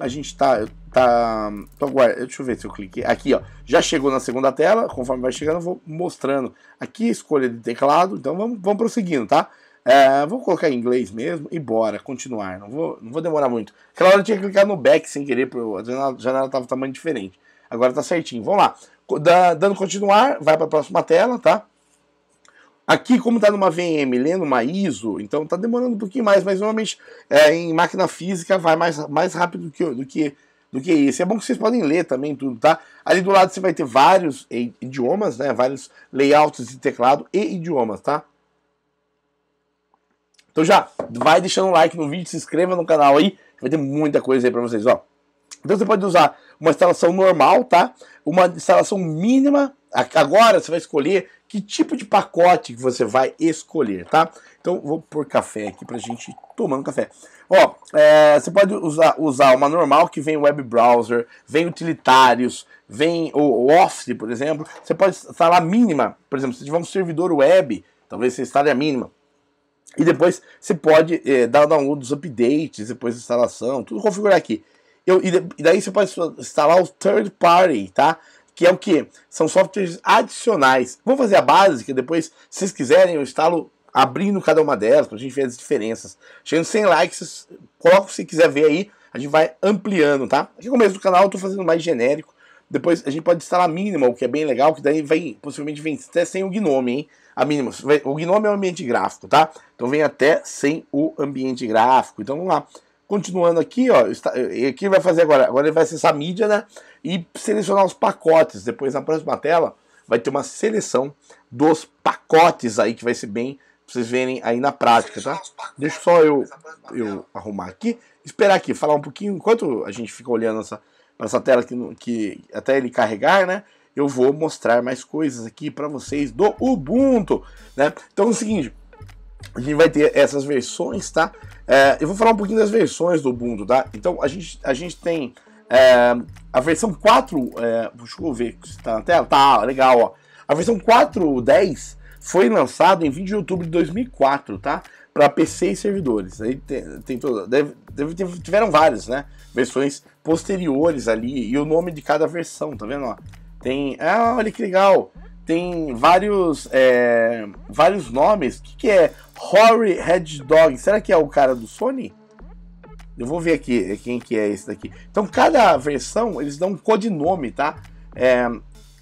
a gente tá, tá tô então, aguardando, deixa eu ver se eu cliquei. Aqui, ó, já chegou na segunda tela, conforme vai chegando eu vou mostrando. Aqui escolha de teclado, então vamos, vamos prosseguindo, tá? É, vou colocar em inglês mesmo e bora, continuar. Não vou, não vou demorar muito. Aquela hora eu tinha que clicar no back sem querer, pro, a janela, estava tamanho diferente. Agora tá certinho. Vamos lá. Da, dando continuar, vai para a próxima tela, tá? Aqui, como está numa VM lendo uma ISO, então está demorando um pouquinho mais, mas normalmente é, em máquina física vai mais, mais rápido do que, do, que, do que esse. É bom que vocês podem ler também tudo, tá? Ali do lado você vai ter vários idiomas, né? Vários layouts de teclado e idiomas, tá? Então já vai deixando um like no vídeo, se inscreva no canal aí, vai ter muita coisa aí para vocês, ó. Então você pode usar uma instalação normal, tá? Uma instalação mínima. Agora você vai escolher que tipo de pacote que você vai escolher, tá? Então vou pôr café aqui pra gente tomar um café. Ó, é, você pode usar, usar uma normal que vem web browser, vem utilitários, vem o Office, por exemplo. Você pode instalar mínima, por exemplo, se tiver um servidor web, talvez você instale a mínima. E depois você pode é, dar download dos updates, depois da instalação, tudo configurar aqui. Eu, e, daí você pode instalar o third party, tá? Que é o que? São softwares adicionais. Vou fazer a básica, depois, se vocês quiserem, eu instalo abrindo cada uma delas, pra gente ver as diferenças. Chegando 100 likes, coloca o que você quiser ver aí, a gente vai ampliando, tá? Aqui no começo do canal eu tô fazendo mais genérico, depois a gente pode instalar a mínima, o que é bem legal, que daí vem possivelmente vem até sem o Gnome, hein? A mínima. O Gnome é um ambiente gráfico, tá? Então vem até sem o ambiente gráfico. Então vamos lá. Continuando aqui, ó, aqui vai fazer agora, agora ele vai acessar a mídia, né? E selecionar os pacotes. Depois na próxima tela vai ter uma seleção dos pacotes aí que vai ser bem pra vocês verem aí na prática, tá? Deixa só eu eu arrumar aqui, esperar aqui, falar um pouquinho enquanto a gente fica olhando essa essa tela que, que até ele carregar, né? Eu vou mostrar mais coisas aqui para vocês do Ubuntu, né? Então é o seguinte, a gente vai ter essas versões, tá? É, eu vou falar um pouquinho das versões do Ubuntu, tá? Então a gente, a gente tem é, a versão 4, é, deixa eu ver se tá na tela, tá, legal, ó. A versão 4.10 foi lançado em 20 de outubro de 2004, tá? para PC e servidores. Aí tem, tem toda, deve, deve, tiveram várias, né? Versões posteriores ali e o nome de cada versão, tá vendo? Ó, tem, ah, olha que legal. Tem vários, é, vários nomes. O que, que é Horry Red Dog? Será que é o cara do Sony? Eu vou ver aqui é quem que é esse daqui. Então cada versão eles dão um codinome, tá? É,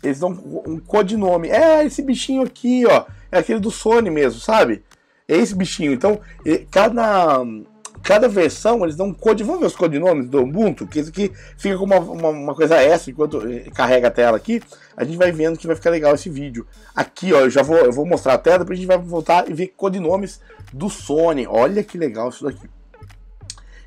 eles dão um codinome. É esse bichinho aqui, ó. É aquele do Sony mesmo, sabe? é esse bichinho. Então, cada, cada versão, eles dão um código. Vamos ver os codinomes do Ubuntu, que isso aqui fica com uma, uma, uma, coisa extra enquanto eh, carrega a tela aqui. A gente vai vendo que vai ficar legal esse vídeo. Aqui, ó, eu já vou, eu vou mostrar a tela, depois a gente vai voltar e ver codinomes do Sony. Olha que legal isso daqui.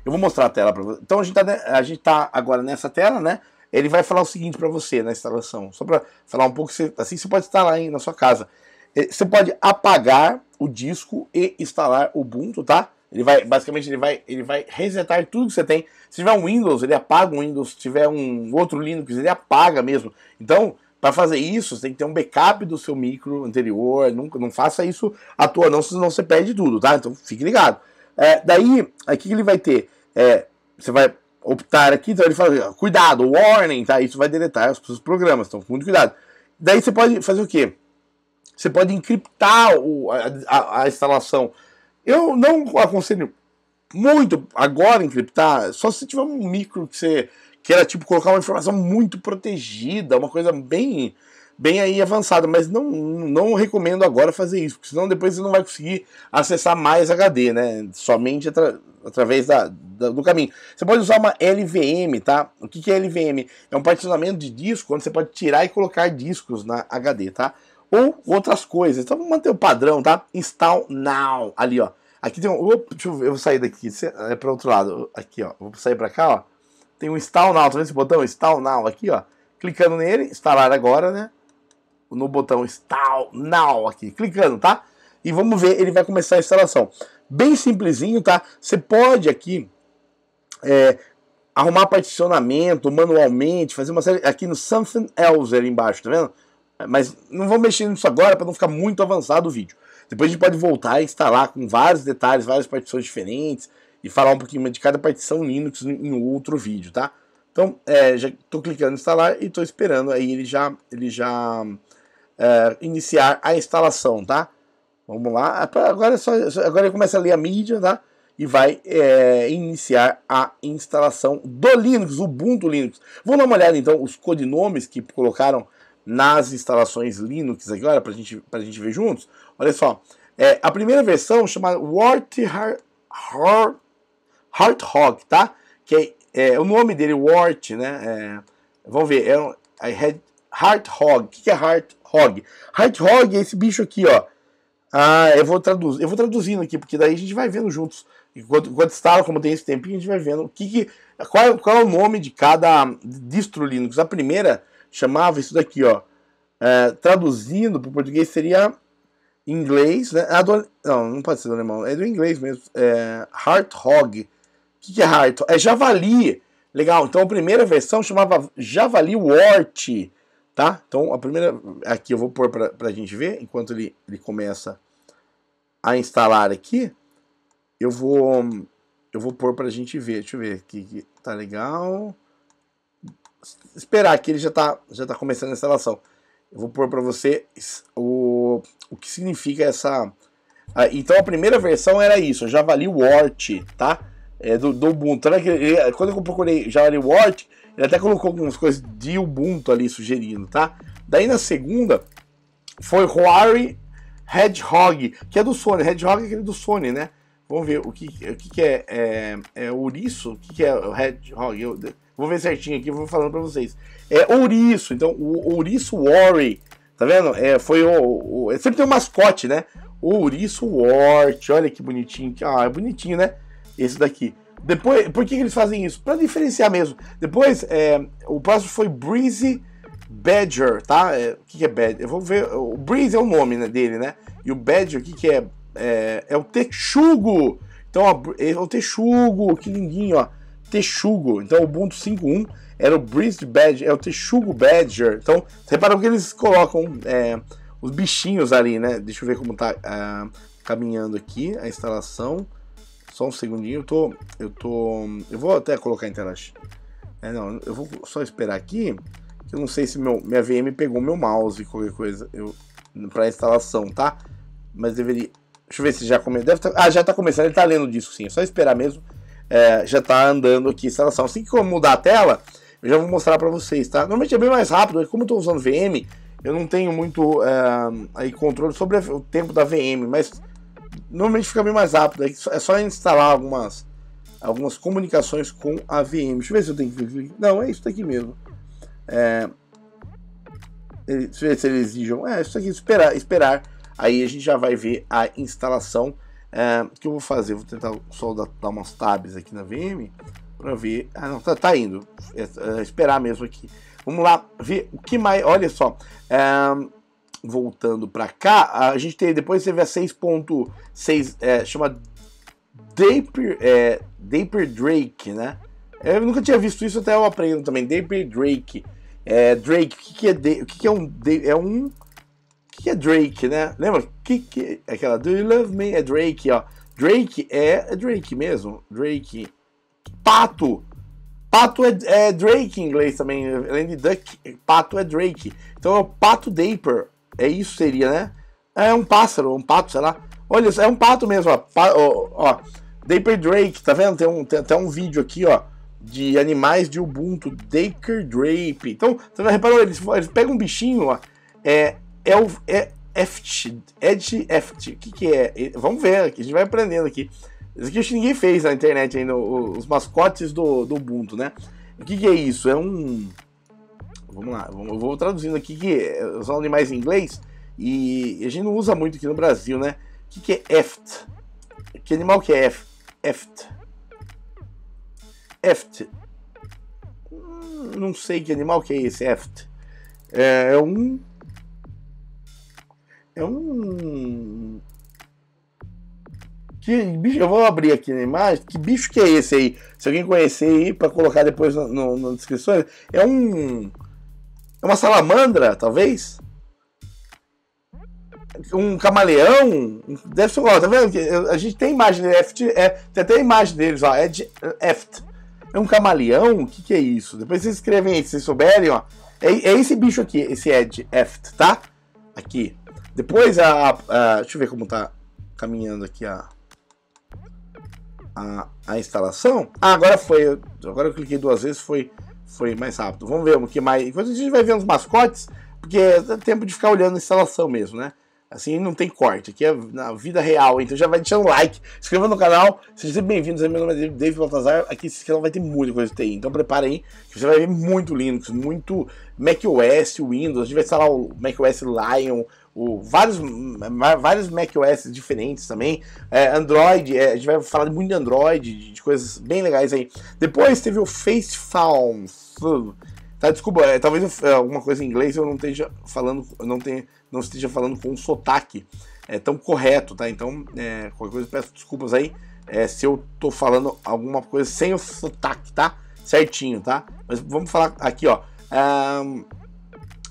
Eu vou mostrar a tela para você. Então a gente, tá, a gente tá agora nessa tela, né? Ele vai falar o seguinte para você na instalação, só para falar um pouco, assim você pode instalar aí na sua casa. Eh, você pode apagar o disco e instalar o Ubuntu, tá? Ele vai, basicamente, ele vai, ele vai resetar tudo que você tem. Se tiver um Windows, ele apaga um Windows. Se tiver um outro Linux, ele apaga mesmo. Então, para fazer isso, você tem que ter um backup do seu micro anterior. Nunca não faça isso à toa, não, senão você perde tudo, tá? Então, fique ligado. É, daí, aqui ele vai ter. É, você vai optar aqui, então ele fala: cuidado, warning, tá? Isso vai deletar os seus programas, então muito cuidado. Daí você pode fazer o quê? você pode encriptar o, a, a, instalação. Eu não aconselho muito agora encriptar, só se tiver um micro que você queira tipo, colocar uma informação muito protegida, uma coisa bem bem aí avançada, mas não, não recomendo agora fazer isso, porque senão depois você não vai conseguir acessar mais HD, né? Somente atra, através da, da, do caminho. Você pode usar uma LVM, tá? O que, que é LVM? É um particionamento de disco onde você pode tirar e colocar discos na HD, tá? ou outras coisas. Então manter o padrão, tá? Install now ali, ó. Aqui tem um, op, deixa eu, ver, eu vou sair daqui, é para outro lado. Aqui, ó. Vou sair para cá, ó. Tem um install now, tá vendo esse botão install now aqui, ó? Clicando nele, instalar agora, né? No botão install now aqui, clicando, tá? E vamos ver, ele vai começar a instalação. Bem simplesinho, tá? Você pode aqui é, arrumar particionamento manualmente, fazer uma série aqui no something else ali embaixo, tá vendo? Mas não vou mexer nisso agora para não ficar muito avançado o vídeo. Depois a gente pode voltar e instalar com vários detalhes, várias partições diferentes e falar um pouquinho de cada partição Linux em outro vídeo, tá? Então, é, já estou clicando em instalar e estou esperando aí ele já, ele já é, iniciar a instalação, tá? Vamos lá, ah, tá, agora, é só, agora ele começa a ler a mídia, tá? E vai é, iniciar a instalação do Linux, Ubuntu Linux. Vamos dar uma olhada então os codinomes que colocaram nas instalações Linux aqui, olha, para gente, a gente ver juntos. Olha só, é, a primeira versão chamada Wart Hog, tá? Que é, é, o nome dele, Wart, né? É, vamos ver, é um, Heart Hog. O que é Heart Hog? Heart Hog é esse bicho aqui, ó. Ah, eu vou traduzir, eu vou traduzindo aqui, porque daí a gente vai vendo juntos. Enquanto, enquanto instala, como tem esse tempinho, a gente vai vendo o que, que qual, é, qual é o nome de cada distro Linux. A primeira chamava isso daqui, ó. É, traduzindo para o português seria inglês, né? Adole... Não, não pode ser do alemão, é do inglês mesmo. É, Harthog. O que, que é Harthog? É javali. Legal, então a primeira versão chamava Javali Wort, tá? Então a primeira, aqui eu vou pôr para a gente ver, enquanto ele, ele começa a instalar aqui, eu vou eu vou pôr para a gente ver, deixa eu ver aqui, tá legal esperar que ele já está já tá começando a instalação. Eu vou pôr para você o, o que significa essa... então a primeira versão era isso, Javali Wart tá? É do, do Ubuntu. É, quando eu procurei Javali Wart ele até colocou algumas coisas de Ubuntu ali sugerindo, tá? Daí na segunda foi Huari Hedgehog, que é do Sony. Hedgehog é aquele do Sony, né? Vamos ver o que, o que, que é, é, é, ouriço, o que, que é o Hedgehog. Eu, Vou ver certinho aqui, vou falando para vocês. É ouriço, então o ouriço Worry, tá vendo? É, foi o, o é sempre tem um mascote, né? O ouriço Wart, olha que bonitinho. Ah, é bonitinho, né? Esse daqui. Depois, por que, que eles fazem isso? Para diferenciar mesmo. Depois, é, o próximo foi Breezy Badger, tá? É, o que, que é Badger? Eu vou ver. O Breezy é o nome né, dele, né? E o Badger, o que, que é? é? é? o texugo. Então, ó, é o texugo, que lindinho, ó. Texugo. Então, o Ubuntu 5.1 era o Breeze Badger, é o Texugo Badger. Então, repara que eles colocam é, os bichinhos ali, né? Deixa eu ver como tá ah, caminhando aqui a instalação. Só um segundinho, eu tô, eu tô, eu vou até colocar interage. É, não, eu vou só esperar aqui. Que eu não sei se meu, minha VM pegou meu mouse, qualquer coisa, eu para instalação, tá? Mas deveria. Deixa eu ver se já começou. Tá, ah, já tá começando, ele tá lendo disso, sim. É só esperar mesmo é, já está andando aqui instalação. Assim que eu mudar a tela, eu já vou mostrar para vocês, tá? Normalmente é bem mais rápido, é como eu estou usando VM, eu não tenho muito é, aí controle sobre o tempo da VM, mas normalmente fica bem mais rápido. É, é só instalar algumas, algumas comunicações com a VM. Deixa eu ver se eu tenho que... Não, é isso daqui mesmo. É... Deixa eu ver se eles exigem... É, isso aqui, esperar, esperar. Aí a gente já vai ver a instalação é, o que eu vou fazer? Vou tentar só dar, dar umas tabs aqui na VM para ver. Ah, não, tá, tá indo. É, é, esperar mesmo aqui. Vamos lá ver o que mais. Olha só. É, voltando para cá, a gente tem depois teve a 6.6, é, chama Daper, é, Daper Drake, né? Eu nunca tinha visto isso, até eu aprendo também. Daper Drake. É, Drake, o que, que, é, de, o que, que é um. É um que é Drake, né? Lembra? Que, que, é aquela Do You Love Me? É Drake, ó. Drake é, é Drake mesmo. Drake. Pato. Pato é, é, Drake em inglês também. Além de Duck, pato é Drake. Então é o pato Daper. É isso seria, né? É um pássaro, um pato, sei lá. Olha, é um pato mesmo, ó. Pa, ó, ó. Daper Drake, tá vendo? Tem, um, tem até um vídeo aqui, ó de animais de Ubuntu, Daker Drape. Então, você vai reparar, eles, eles pegam um bichinho, ó, é, é o é, Eft, é é Ed Eft. O que, que é? Vamos ver aqui, a gente vai aprendendo aqui. Isso aqui acho que ninguém fez na internet ainda, os mascotes do, do Ubuntu, né? O que, que é isso? É um. Vamos lá, eu vou traduzindo aqui que são animais em inglês e a gente não usa muito aqui no Brasil, né? O que, que é EFT? Que animal que é EFT? EFT. EFT. Hum, não sei que animal que é esse EFT. É um é um. Que bicho, eu vou abrir aqui na imagem. Que bicho que é esse aí? Se alguém conhecer aí, para colocar depois no, no, na descrição. É um. É uma salamandra, talvez? Um camaleão? Deve ser. igual. tá vendo? A gente tem imagem dele. É, tem até imagem deles, ó. É de Eft. É um camaleão? O que, que é isso? Depois vocês escrevem aí, se vocês souberem, ó. É, é esse bicho aqui, esse é Ed Eft, tá? Aqui. Depois a, a, Deixa eu ver como tá caminhando aqui a. A, a instalação. Ah, agora foi. Agora eu cliquei duas vezes, foi, foi mais rápido. Vamos ver o que mais. Enquanto a gente vai ver os mascotes, porque é tempo de ficar olhando a instalação mesmo, né? Assim não tem corte, aqui é na vida real. Então já vai deixando like, se inscreva no canal, sejam bem-vindos. Meu nome é David Baltazar. Aqui esse canal vai ter muita coisa de TI. Então prepara aí, que você vai ver muito Linux, muito macOS, Windows. A gente vai instalar o macOS Lion, o, vários, vários macOS diferentes também. É, Android, é, a gente vai falar muito de Android, de, de, coisas bem legais aí. Depois teve o FaceFalm. Tá, desculpa, é, talvez eu, é, alguma coisa em inglês eu não esteja falando, não, tenha, não esteja falando com um sotaque é, tão correto, tá? Então, é, qualquer coisa peço desculpas aí se eu tô falando alguma coisa sem o sotaque, tá? Certinho, tá? Mas vamos falar aqui, ó. Um,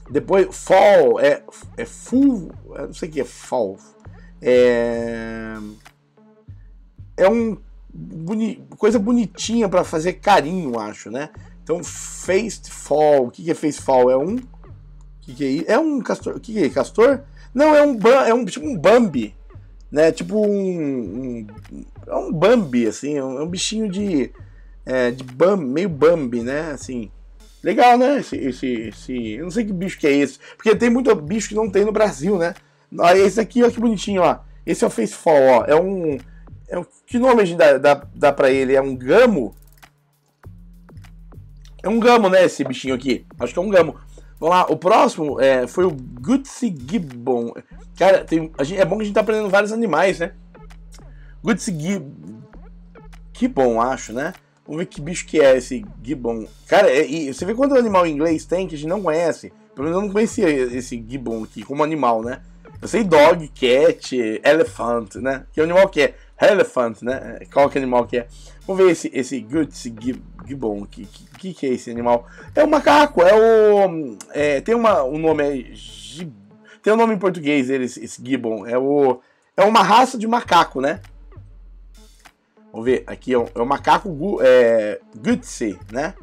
depois, fall é, é full, é, não sei o que é fall. É, é um boni, coisa bonitinha para fazer carinho, acho, né? Então, faced fall. O que, que é faced fall? É um. O que, que é? É um castor. O que, que é? Castor? Não, é um, é um tipo um Bambi, né? Tipo um, um é um Bambi assim, é um, é bichinho de é, de meio Bambi, né? Assim, Legal, né? Esse, esse, esse. Eu não sei que bicho que é esse. Porque tem muito bicho que não tem no Brasil, né? Esse aqui, olha que bonitinho, ó. Esse é o Face Fall, ó. É um. É um... Que nome a gente dá, dá, dá pra ele? É um gamo? É um gamo, né? Esse bichinho aqui. Acho que é um gamo. Vamos lá, o próximo é, foi o Gutsy Gibbon. Cara, tem, a gente, é bom que a gente tá aprendendo vários animais, né? Gutsy Gibbon, acho, né? Vamos ver que bicho que é esse gibbon. Cara, é, e você vê quanto animal em inglês tem que a gente não conhece? Pelo menos eu não conhecia esse gibbon aqui como animal, né? Eu sei dog, cat, elephant, né? Que animal que é? Elephant, né? É, qual que animal que é? Vamos ver esse, esse Guts Gibbon. Que, que, que é esse animal? É um macaco, é o... É, tem uma, um nome... É, tem um nome em português, esse, esse Gibbon. É o... É uma raça de macaco, né? Vamos ver, aqui é o, é macaco gu, é, Gutsy, né?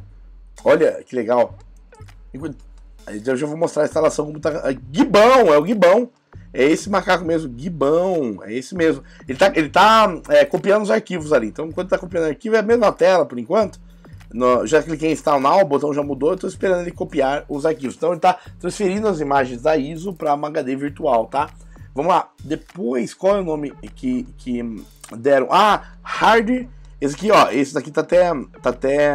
Olha, que legal. Eu já vou mostrar a instalação como tá... É Gibão, é o Gibão. É esse macaco mesmo, Gibão, é esse mesmo. Ele tá, ele tá é, copiando os arquivos ali. Então, enquanto tá copiando o arquivo, é a na tela, por enquanto. No, já cliquei em install now, o botão já mudou, eu tô esperando ele copiar os arquivos. Então, ele tá transferindo as imagens da ISO para uma HD virtual, tá? Vamos lá. Depois, qual é o nome que, que deram? Ah, Hard. Esse aqui, ó. Esse daqui tá até. Tá até.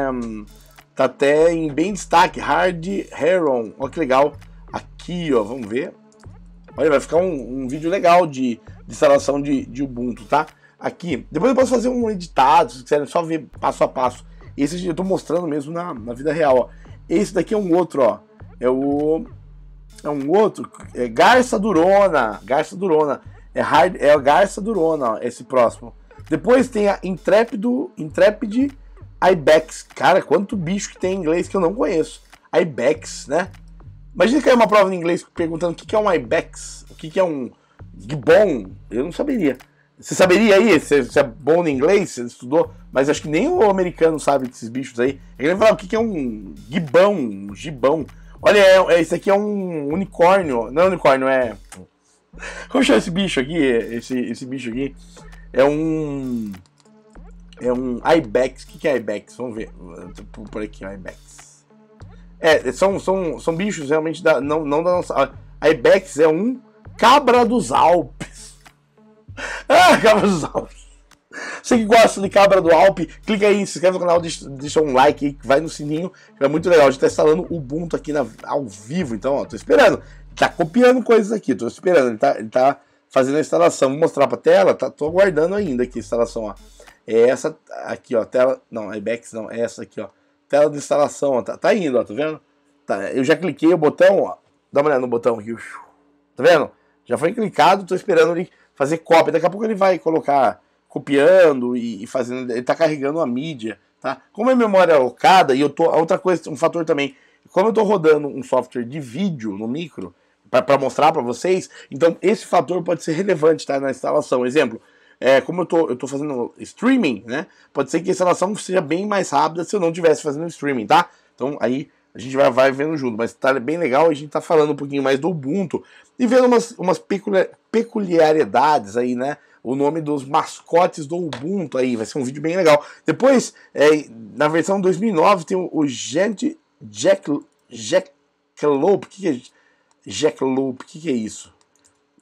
Tá até em bem destaque. Hard Heron. Olha que legal. Aqui, ó. Vamos ver. Olha, vai ficar um, um vídeo legal de, de instalação de, de Ubuntu, tá? Aqui. Depois eu posso fazer um editado, se quiserem só ver passo a passo. Esse eu tô mostrando mesmo na, na vida real, ó. Esse daqui é um outro, ó. É o é um outro, é Garça Durona, Garça Durona, é, hard, é Garça Durona, esse próximo. Depois tem a Intrépido, Intrépide Ibex, cara, quanto bicho que tem em inglês que eu não conheço, Ibex, né? Imagina cair uma prova em inglês perguntando o que, que é um Ibex, o que, que é um Gibbon, eu não saberia. Você saberia aí, você, é bom no inglês, você estudou, mas acho que nem o americano sabe desses bichos aí. Ele vai falar o que, que é um gibão, um gibão. Olha, é, é, aqui é um unicórnio. Não é unicórnio, é. Como chama esse bicho aqui? Esse, esse bicho aqui é um. É um Ibex. O que, que é Ibex? Vamos ver. Por aqui, Ibex. É, são, são, são bichos realmente da, não, não da nossa. Ibex é um cabra dos Alpes. [laughs] Ah, cabra dos Alpes. Você que gosta de Cabra do Alpe, clica aí, se inscreve no canal, deixa, um like vai no sininho, é muito legal. A gente tá instalando o Ubuntu aqui na, ao vivo, então, ó, tô esperando. Tá copiando coisas aqui, tô esperando, ele tá, ele tá fazendo a instalação. Vou mostrar pra tela, tá, tô aguardando ainda aqui a instalação, ó. É essa aqui, ó, tela, não, IBEX não, é essa aqui, ó. Tela de instalação, ó, tá, tá indo, ó, tá vendo? Tá, eu já cliquei o botão, ó, dá uma olhada no botão aqui, tá vendo? Já foi clicado, tô esperando ele fazer cópia, daqui a pouco ele vai colocar copiando e fazendo. Ele está carregando a mídia. Tá? Como é memória alocada, e eu tô. Outra coisa, um fator também. Como eu estou rodando um software de vídeo no micro, para mostrar para vocês, então esse fator pode ser relevante tá, na instalação. Exemplo, é, como eu tô, eu tô fazendo streaming, né? Pode ser que a instalação seja bem mais rápida se eu não estivesse fazendo streaming, tá? Então aí a gente vai, vai vendo junto, mas tá bem legal, a gente tá falando um pouquinho mais do Ubuntu e vendo umas, umas peculiaridades aí, né? o nome dos mascotes do Ubuntu aí. Vai ser um vídeo bem legal. Depois, é, na versão 2009, tem o, o Gente Jack, Jack Lope. O que, que, é Jack Lope? O que, que, é isso?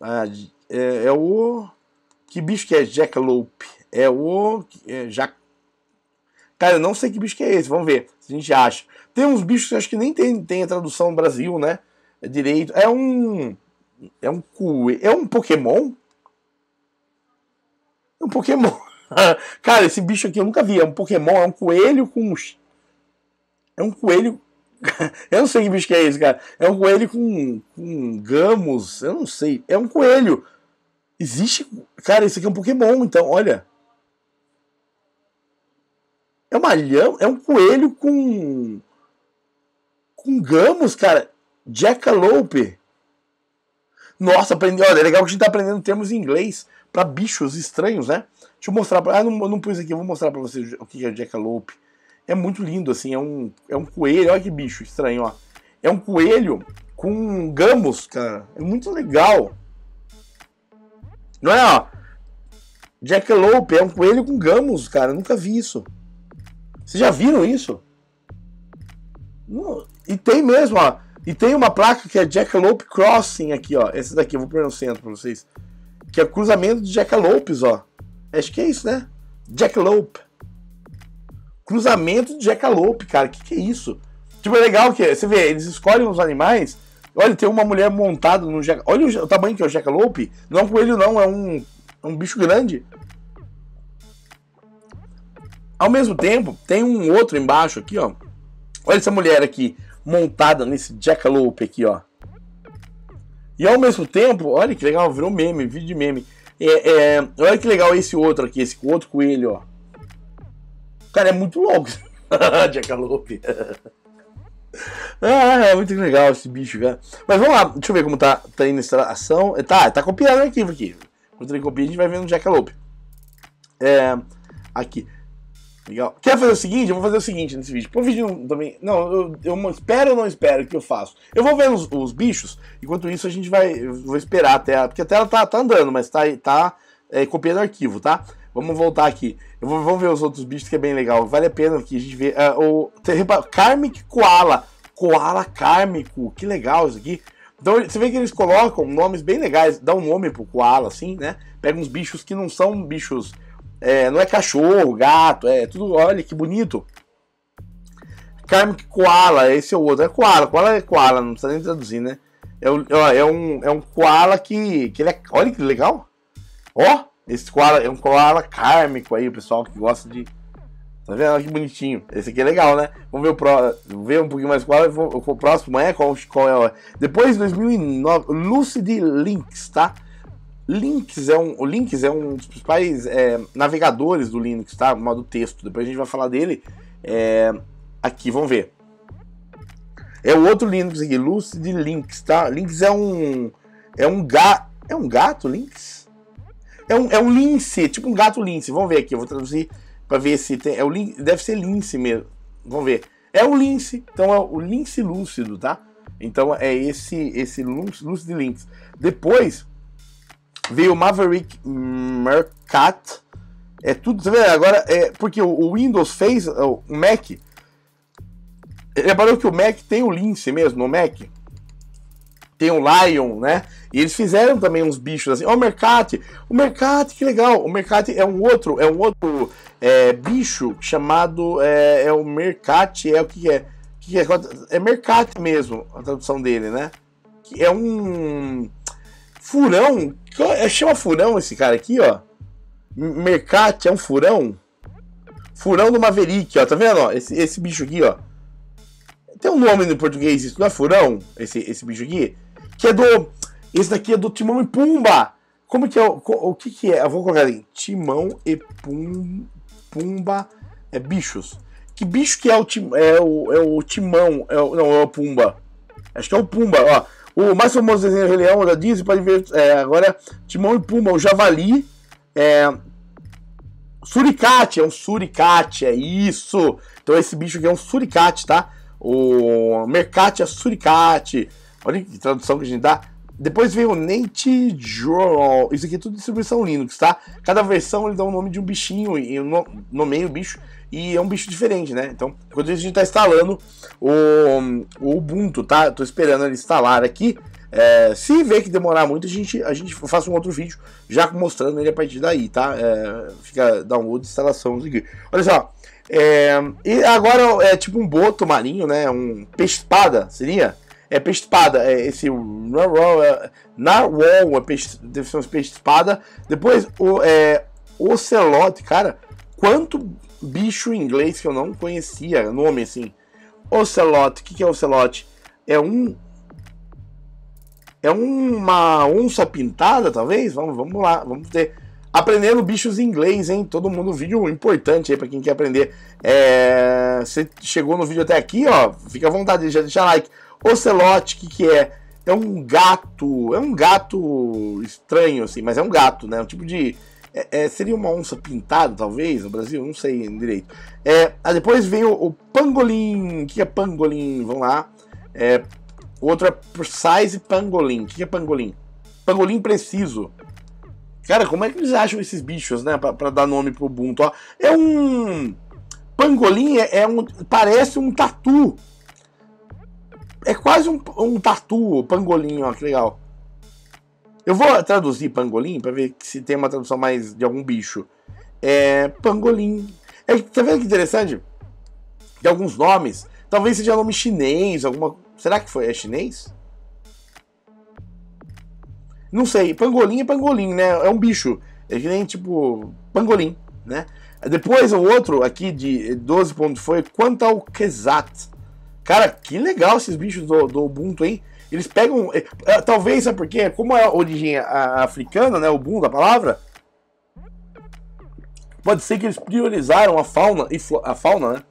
Ah, é, é, o. Que bicho que é Jack Lope? É o. É, Jack... Cara, eu não sei que bicho que é esse. Vamos ver se a gente acha. Tem uns bichos que acho que nem tem, tem a tradução no Brasil, né? Direito. É um. É um coelho. É um Pokémon? É um Pokémon. [laughs] Cara, esse bicho aqui eu nunca vi. É um Pokémon, é um coelho com uns. É um coelho. [laughs] eu não sei que bicho que é esse, cara. É um coelho com, com gamos. Eu não sei. É um coelho. Existe. Cara, esse aqui é um Pokémon, então, olha. É uma lhama. É um coelho com. Com gamos, cara. Jackalope. Nossa, aprendi. Olha, é legal que a gente tá aprendendo termos em inglês para bichos estranhos, né? Deixa eu mostrar pra... Ah, não, não pus aqui, eu vou mostrar para vocês o que é Jackalope. É muito lindo, assim, é um, é um coelho, olha que bicho estranho, ó. É um coelho com gamos, cara. É muito legal. Não é, ó? Jackalope é um coelho com gamos, cara. Eu nunca vi isso. Vocês já viram isso? Não. E tem mesmo, ó. E tem uma placa que é Jackalope Crossing aqui, ó. Essa daqui, eu vou pôr no centro pra vocês. Que é o cruzamento de Jack Lopes, ó. Acho que é isso, né? Jack Lope. Cruzamento de Jack Lope, cara. Que que é isso? Tipo, é legal que você vê, eles escolhem os animais. Olha, tem uma mulher montada no Jack. Olha o, o tamanho que é o Jack Lope. Não é um coelho, não. É um, é um bicho grande. Ao mesmo tempo, tem um outro embaixo aqui, ó. Olha essa mulher aqui, montada nesse jackalope aqui, ó. E ao mesmo tempo, olha que legal, virou meme, vídeo de meme. É, é, olha que legal esse outro aqui, esse outro coelho, ó. Cara, é muito louco [laughs] Jackalope. ah, é muito legal esse bicho, cara. Mas vamos lá, deixa eu ver como tá, tá indo a ação é, Tá, tá copiando o arquivo aqui. Quando ele copia, a gente vai vendo o Jackalope. É, aqui. Legal. Quer fazer o seguinte? Eu vou fazer o seguinte nesse vídeo. Pro vídeo também. Não, eu, eu espero ou não espero que eu faço. Eu vou ver os, os, bichos. Enquanto isso, a gente vai. Eu vou esperar até Porque a tela tá, tá andando, mas tá, tá é, copiando arquivo, tá? Vamos voltar aqui. Vou, vamos ver os outros bichos que é bem legal. Vale a pena que a gente vê. É, o repa, Karmic Koala. Koala Kármico. Que legal isso aqui. Então você vê que eles colocam nomes bem legais. Dá um nome pro Koala, assim, né? Pega uns bichos que não são bichos é, não é cachorro, gato, é tudo. Olha que bonito. Carmo koala, esse é o outro. É koala, koala é koala, não precisa nem traduzir, né? É, um, é um, é um koala que, que ele é. Olha que legal! Ó, esse koala é um koala kármico aí, o pessoal que gosta de. Tá vendo? Olha que bonitinho. Esse aqui é legal, né? Vamos ver o próximo. ver um pouquinho mais qual é o próximo. É qual, qual é. Depois, 2009, Lucid Links, tá? Links é um, o Links é um dos principais é, navegadores do Linux, tá? modo texto. Depois a gente vai falar dele. É, aqui, vamos ver. É o outro Linux aqui, Lucid Links, tá? Links é um. É um gato. É um gato, Links? É um, é um lince, tipo um gato lince. Vamos ver aqui, eu vou traduzir para ver se tem. É o lin, deve ser lince mesmo. Vamos ver. É o lince, então é o lince lúcido, tá? Então é esse esse lúcido links. Depois Veio o Maverick Mercat. É tudo. Você vê, agora. É, porque o Windows fez. O Mac. Reparou que o Mac tem o Lince mesmo, no Mac. Tem o Lion, né? E eles fizeram também uns bichos assim. Ó, oh, o Mercat. O Mercat, que legal. O Mercat é um outro. É um outro é, bicho chamado. É, é, o Mercat. É o que, é? que é? É Mercat mesmo, a tradução dele, né? é um Furão? Chama furão esse cara aqui, ó. Mercat é um furão? Furão do Maverick, ó. Tá vendo, ó? Esse, esse bicho aqui, ó. Tem um nome no português isso, não é furão? Esse, esse bicho aqui? Que é do... Esse daqui é do Timão e Pumba. Como que é? O, o que que é? Eu vou colocar ali. Timão e Pum, Pumba é bichos. Que bicho que é o, tim, é o, é o Timão? É o, não, é o Pumba. Acho que é o Pumba, ó. O mais famoso desenho Rei Leão da Disney pode ver é, agora Timão e Puma, o Javali. É, suricate, é um suricate, é isso. Então esse bicho aqui é um suricate, tá? O mercate é suricate. Olha que tradução que a gente dá. Depois veio o Nate Draw. Isso aqui é tudo distribuição Linux, tá? Cada versão ele dá o um nome de um bichinho e eu nomeio o bicho e é um bicho diferente, né? Então, enquanto a gente está instalando o, o, Ubuntu, tá? tô esperando ele instalar aqui. É, se ver que demorar muito, a gente, a gente faz um outro vídeo já mostrando ele a partir daí, tá? É, fica download, instalação, aqui. Olha só. É, e agora é tipo um boto marinho, né? Um peixe-espada, seria? é peixe espada. É esse narwhal, é, é peixe, deve ser um peixe espada. Depois o é, ocelote, cara, quanto bicho em inglês que eu não conhecia, nome assim. Ocelote, o que, que é ocelote? É um é uma onça pintada, talvez? Vamos, vamos lá, vamos ter aprendendo bichos em inglês, hein? Todo mundo, vídeo importante aí para quem quer aprender. É... Você chegou no vídeo até aqui, ó, fica à vontade, já deixa like. Ocelote, que, que é? É um gato, é um gato estranho, assim, mas é um gato, né? Um tipo de. É, é, seria uma onça pintada, talvez, no Brasil? Não sei direito. É, depois vem o, o pangolim. O que é pangolim? Vamos lá. É, outro é size pangolim. O que é pangolim? Pangolim preciso. Cara, como é que eles acham esses bichos, né? Pra, pra dar nome pro Ubuntu. Ó, é um. Pangolim é, é um. Parece um tatu. É quase um, um tatu, pangolim, ó, que legal. Eu vou traduzir pangolim para ver se tem uma tradução mais de algum bicho. É. Pangolim. É, tá vendo que interessante? De alguns nomes. Talvez seja nome chinês, alguma. Será que foi? É chinês? Não sei. Pangolim é pangolim, né? É um bicho. É que nem tipo. Pangolim, né? Depois o outro aqui de 12 pontos foi quanto ao Kesat. Cara, que legal esses bichos do, do Ubuntu, hein? Eles pegam. Eh, eh, talvez, sabe por quê? Como é a origem africana, né? O Ubuntu, a palavra. Pode ser que eles priorizaram a fauna e a fauna, né?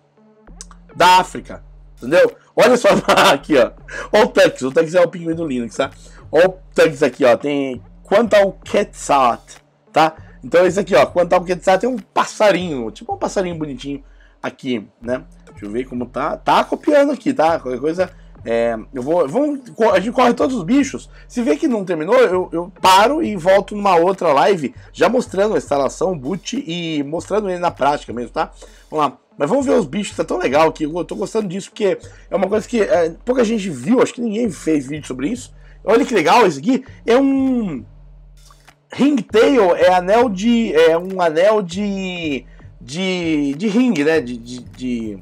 Da África. Entendeu? Olha só [laughs] aqui, ó. Olha o Tex. O Tex é o pinguim do Linux, tá? Olha o Tex aqui, ó. Tem quanto ao Quetzalcoatl, tá? Então esse aqui, ó. Quanto ao Quetzalcoatl tem é um passarinho. Tipo um passarinho bonitinho aqui, né? Deixa eu ver como tá. Tá copiando aqui, tá? Qualquer coisa. É, eu vou. Vamos, a gente corre todos os bichos. Se vê que não terminou, eu, eu paro e volto numa outra live, já mostrando a instalação, o boot e mostrando ele na prática mesmo, tá? Vamos lá. Mas vamos ver os bichos, tá tão legal que eu tô gostando disso, porque é uma coisa que é, pouca gente viu, acho que ninguém fez vídeo sobre isso. Olha que legal esse aqui. É um. Ringtail é anel de. É um anel de. de. de ring, né? de, de, de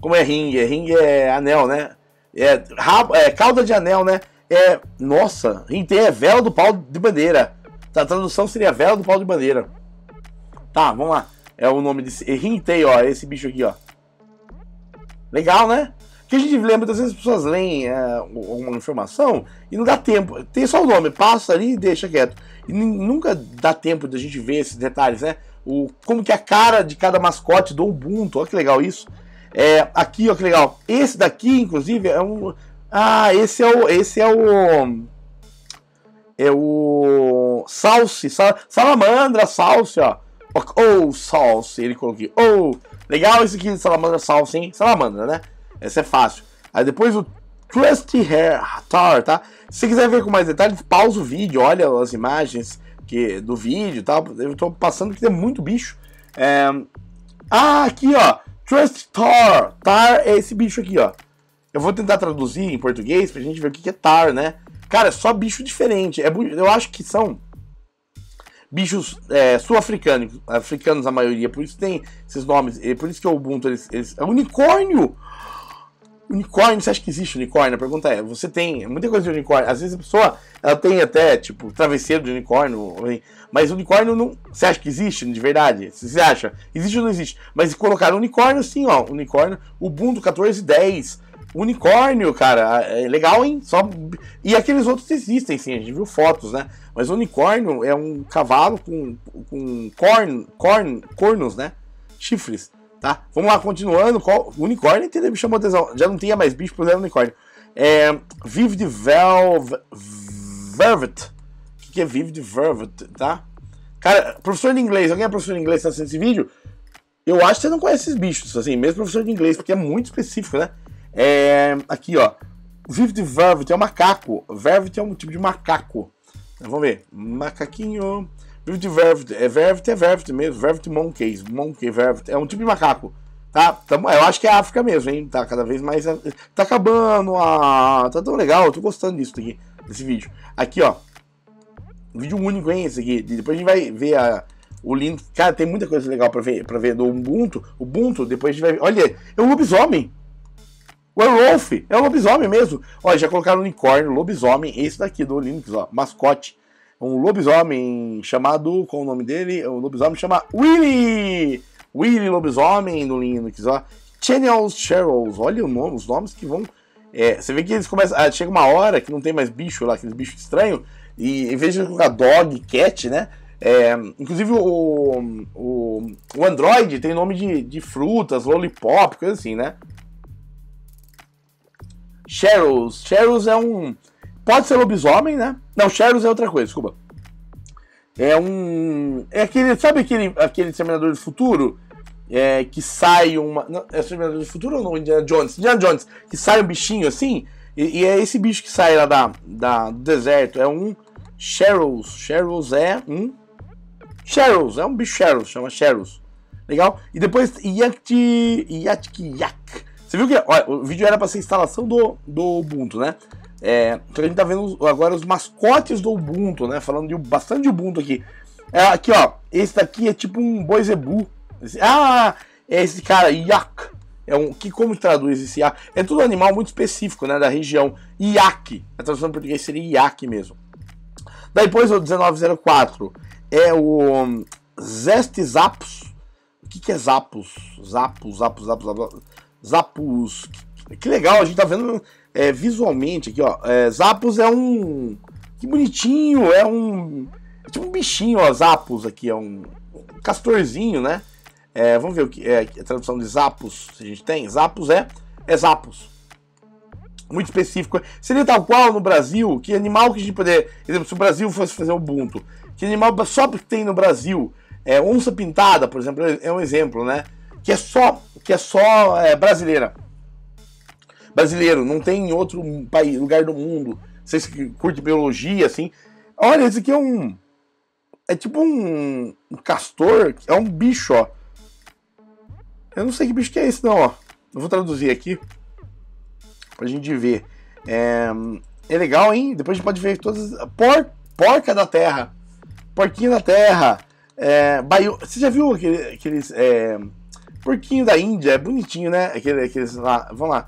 como é ringue? É ringue é anel, né? É, rabo, é cauda de anel, né? É. Nossa, ringue é vela do pau de bandeira. Tá, a tradução seria vela do pau de bandeira. Tá, vamos lá. É o nome desse. É Rintei, ó. Esse bicho aqui, ó. Legal, né? Que a gente lembra, muitas vezes as pessoas leem é, uma informação e não dá tempo. Tem só o nome, passa ali e deixa quieto. E nunca dá tempo da gente ver esses detalhes, né? O, como que é a cara de cada mascote do Ubuntu, olha que legal isso. É, aqui, ó, que legal. Esse daqui, inclusive, é um. Ah, esse é o. Esse é o. É o. Salse. Sal, salamandra, salse, ó. Oh, salse, ele colocou. Oh, legal esse aqui de salamandra, salse, hein? Salamandra, né? Essa é fácil. Aí depois o Trusty Hair Tar, tá? Se quiser ver com mais detalhes, pausa o vídeo, olha as imagens que, do vídeo e tá? tal. Eu tô passando que tem muito bicho. É... Ah, aqui, ó. Trust Tar. Tar é esse bicho aqui, ó. Eu vou tentar traduzir em português pra gente ver o que é tar, né? Cara, é só bicho diferente. É, eu acho que são bichos é, sul-africanos, africanos a maioria. Por isso tem esses nomes. Por isso que o Ubuntu, eles, eles, é unicórnio! unicórnio, você acha que existe unicórnio? A pergunta é, você tem muita coisa de unicórnio. Às vezes a pessoa, ela tem até, tipo, travesseiro de unicórnio, mas unicórnio não... Você acha que existe, de verdade? Você acha? Existe ou não existe? Mas colocaram unicórnio, sim, ó, unicórnio, Ubuntu 1410, unicórnio, cara, é legal, hein? Só... E aqueles outros existem, sim, a gente viu fotos, né? Mas unicórnio é um cavalo com, com corn, corn, cornos, né? Chifres. Tá? Vamos lá, continuando. Qual... Unicórnio, entendeu? Me chamou atenção. Já não tinha mais bicho, puseram unicórnio. É, vive Velve... Velvet. O que, que é de Velvet, tá? Cara, professor de inglês, alguém é professor de inglês que tá assistindo esse vídeo? Eu acho que você não conhece esses bichos, assim, mesmo professor de inglês, porque é muito específico, né? É, aqui, ó. vive de Velvet é um macaco. Velvet é um tipo de macaco. Vamos ver. Macaquinho. Tipo de É vervet, é vervet mesmo. Vervet monkeys. Monkey, vervet. É um tipo de macaco. Tá, tamo, eu acho que é África mesmo, hein? Tá cada vez mais. É, tá acabando a. Ah, tá tão legal, eu tô gostando disso daqui, desse vídeo. Aqui, ó. Vídeo único, hein? Esse aqui. Depois a gente vai ver a, o link, Cara, tem muita coisa legal pra ver, pra ver do Ubuntu. Ubuntu, depois a gente vai ver. Olha, é um lobisomem. O Wolf, é um lobisomem mesmo. Olha, já colocaram unicórnio, lobisomem. Esse daqui do Linux, ó. Mascote um lobisomem chamado. Qual o nome dele? O lobisomem chama Willy! Willy Lobisomem no Linux, ó. Channels Sherrills, olha nome, os nomes que vão. É, você vê que eles começam. Ah, chega uma hora que não tem mais bicho lá, aqueles bichos estranhos, e em vez de colocar dog, cat, né? É, inclusive o, o, o Android tem nome de, de frutas, lollipop, coisa assim, né? Sherrills. Sherrills é um. Pode ser lobisomem, né? Não, Cheros é outra coisa, desculpa. É um. É aquele. Sabe aquele, aquele Seminador do Futuro? É, que sai uma. Não, é Seminador do Futuro ou não? Indiana Jones? Indiana Jones, que sai um bichinho assim. E, e é esse bicho que sai lá da, da, do deserto. É um Cheros. Cheros é um. Cheros, é um bicho Cheros, chama Cheros. Legal? E depois Yakti. Yakti Yak. Você viu que olha, o vídeo era para ser instalação do, do Ubuntu, né? É, então a gente tá vendo agora os mascotes do Ubuntu, né? Falando de, bastante Ubuntu aqui. É, aqui, ó. Esse daqui é tipo um boizebu. ah, é esse cara, Yak. É um, que como traduz esse Yak? É tudo animal muito específico, né? Da região. Yak. A tradução em português seria Yak mesmo. Daí depois o 1904 é o hum, Zest Zapos. O que, que é Zapos? Zapos, Zapos, Zapos, Zapos. Zapos. Que legal, a gente tá vendo é, visualmente aqui, ó. É, Zapos é um. Que bonitinho, é um. É tipo um bichinho, ó. Zapos aqui, é um, castorzinho, né? É, vamos ver o que é a tradução de Zapos se a gente tem. Zapos é. É Zapos. Muito específico. É. Seria tal qual no Brasil, que animal que a gente poder. Exemplo, se o Brasil fosse fazer Ubuntu, que animal só que tem no Brasil. É, onça pintada, por exemplo, é um exemplo, né? Que é só, que é só é, brasileira brasileiro, não tem em outro país, lugar do mundo. Vocês que curtem biologia, assim. Olha, esse aqui é um. É tipo um, um castor, é um bicho, ó. Eu não sei que bicho que é esse, não, ó. Eu vou traduzir aqui pra gente ver. É, é legal, hein? Depois a gente pode ver todas. Por, porca da terra. Porquinho da terra. É, baio... Você já viu aquele, aqueles. É... Porquinho da Índia, é bonitinho, né? Aquele, aqueles lá. Vamos lá.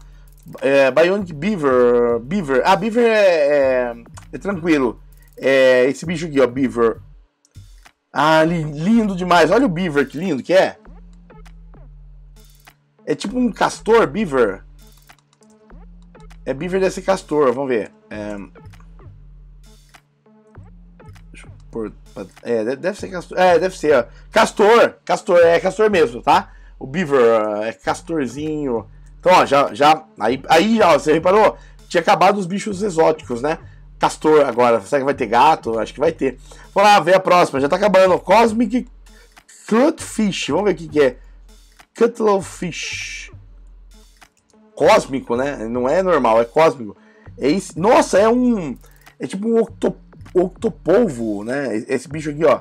É, Bionic Beaver. Beaver. Ah, Beaver é, é, é tranquilo. É esse bicho aqui, ó, Beaver. Ah, li, lindo demais. Olha o Beaver, que lindo que é. É tipo um castor, Beaver. É Beaver deve ser castor, vamos ver. É... Por... é deve ser castor. É, deve ser, ó. Castor! Castor, é castor mesmo, tá? O Beaver é castorzinho. Então, ó, já, já aí, aí já, ó, você reparou? Tinha acabado os bichos exóticos, né? Castor agora, será que vai ter gato? Acho que vai ter. Vamos lá ver a próxima, já tá acabando. Cosmic Cutfish, vamos ver o que, que é. Cutlowfish. Cósmico, né? Não é normal, é cósmico. É esse... Nossa, é um. É tipo um octo... octopolvo, né? Esse bicho aqui, ó.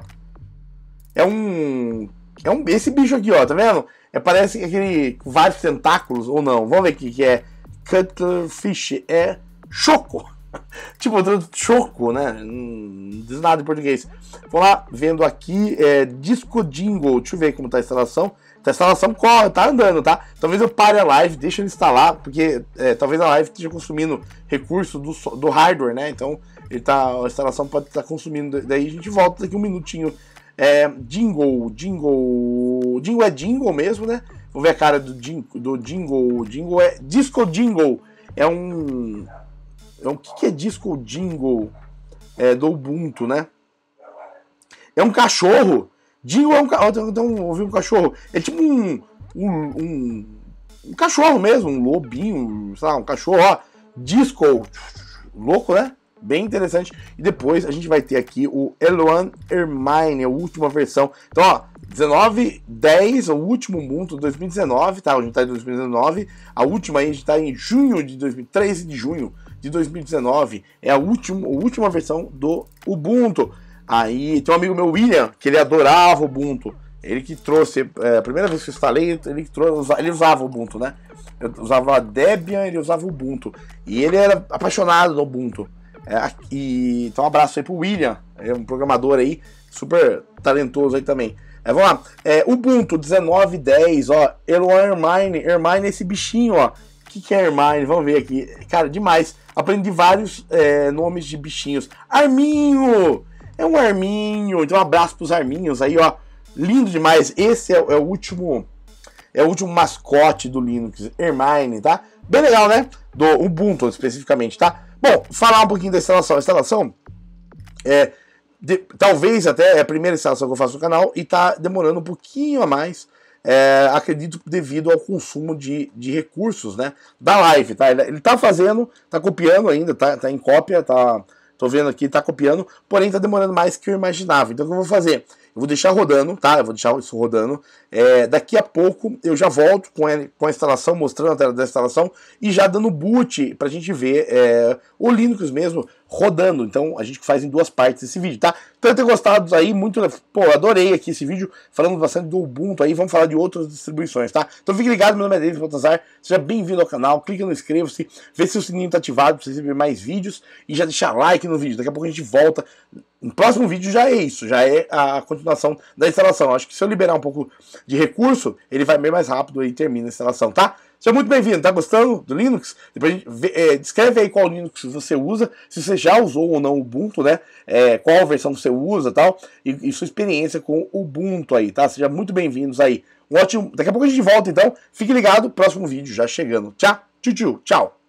É um. É um. Esse bicho aqui, ó, tá vendo? É, parece aquele vários tentáculos, ou não. Vamos ver o que é. Cuttlefish é choco. [laughs] tipo, choco, né? Não diz nada em português. Vamos lá, vendo aqui, é, Disco Jingle. Deixa eu ver como tá a instalação. Tá a instalação corre, tá andando, tá? Talvez eu pare a live, deixa ele instalar, porque é, talvez a live esteja consumindo recurso do, do hardware, né? Então, ele tá, a instalação pode estar tá consumindo. Daí a gente volta daqui um minutinho é, jingle, jingle. Jingle é jingle mesmo, né? Vou ver a cara do jingle. Do jingle, jingle é. Disco jingle é um. É um que, que é disco jingle é, do Ubuntu, né? É um cachorro. Jingle é um cachorro. Então, ouvi um cachorro. É tipo um, um, um, um. cachorro mesmo, um lobinho, sei lá, um cachorro, ó. Disco. Louco, né? bem interessante. E depois a gente vai ter aqui o Eloan Ermine, a última versão. Então, ó, 19, 10, o último mundo 2019, tá? A gente tá em 2019. A última aí, a gente tá em junho de 2013 de junho de 2019. É a última, a última versão do Ubuntu. Aí tem um amigo meu, William, que ele adorava o Ubuntu. Ele que trouxe, é, a primeira vez que eu instalei, ele que trouxe, ele usava Ubuntu, né? Eu usava Debian, ele usava o Ubuntu. E ele era apaixonado do Ubuntu. É, e, então, um abraço aí pro William, é um programador aí, super talentoso aí também. É, vamos lá. É, Ubuntu 1910, ó. Eloy Hermine. Hermine é esse bichinho, ó. O que, que é Hermine? Vamos ver aqui. Cara, demais. Aprendi vários é, nomes de bichinhos. Arminho! É um arminho. Então, um abraço pros arminhos aí, ó. Lindo demais. Esse é, é o último. É o último mascote do Linux, Hermine, tá? Bem legal, né? Do Ubuntu especificamente, tá? Bom, falar um pouquinho da instalação. A instalação é. De, talvez até é a primeira instalação que eu faço no canal e está demorando um pouquinho a mais, é, acredito, devido ao consumo de, de recursos né, da live. Tá? Ele, está fazendo, está copiando ainda, está tá em cópia, tá, tô vendo aqui, está copiando, porém está demorando mais que eu imaginava. Então o que eu vou fazer? Eu vou deixar rodando, tá? Eu vou deixar isso rodando. É, daqui a pouco eu já volto com a, com a instalação, mostrando a tela da instalação e já dando boot para a gente ver é, o Linux mesmo rodando. Então a gente faz em duas partes esse vídeo, tá? Tanto ter gostado aí, muito. Pô, adorei aqui esse vídeo, falando bastante do Ubuntu aí. Vamos falar de outras distribuições, tá? Então fique ligado, meu nome é David Botazar. Seja bem-vindo ao canal, clique no inscreva-se, vê se o sininho tá ativado para você receber mais vídeos e já deixar like no vídeo. Daqui a pouco a gente volta no próximo vídeo já é isso, já é a continuação da instalação. Acho que se eu liberar um pouco de recurso, ele vai bem mais rápido e termina a instalação, tá? Seja muito bem-vindo, tá gostando do Linux? Depois vê, é, descreve aí qual Linux você usa, se você já usou ou não o Ubuntu, né? É, qual versão você usa tal, e, e sua experiência com o Ubuntu aí, tá? Seja muito bem-vindos aí. Um ótimo. Daqui a pouco a gente volta, então. Fique ligado, próximo vídeo já chegando. Tchau, tchau, tchau.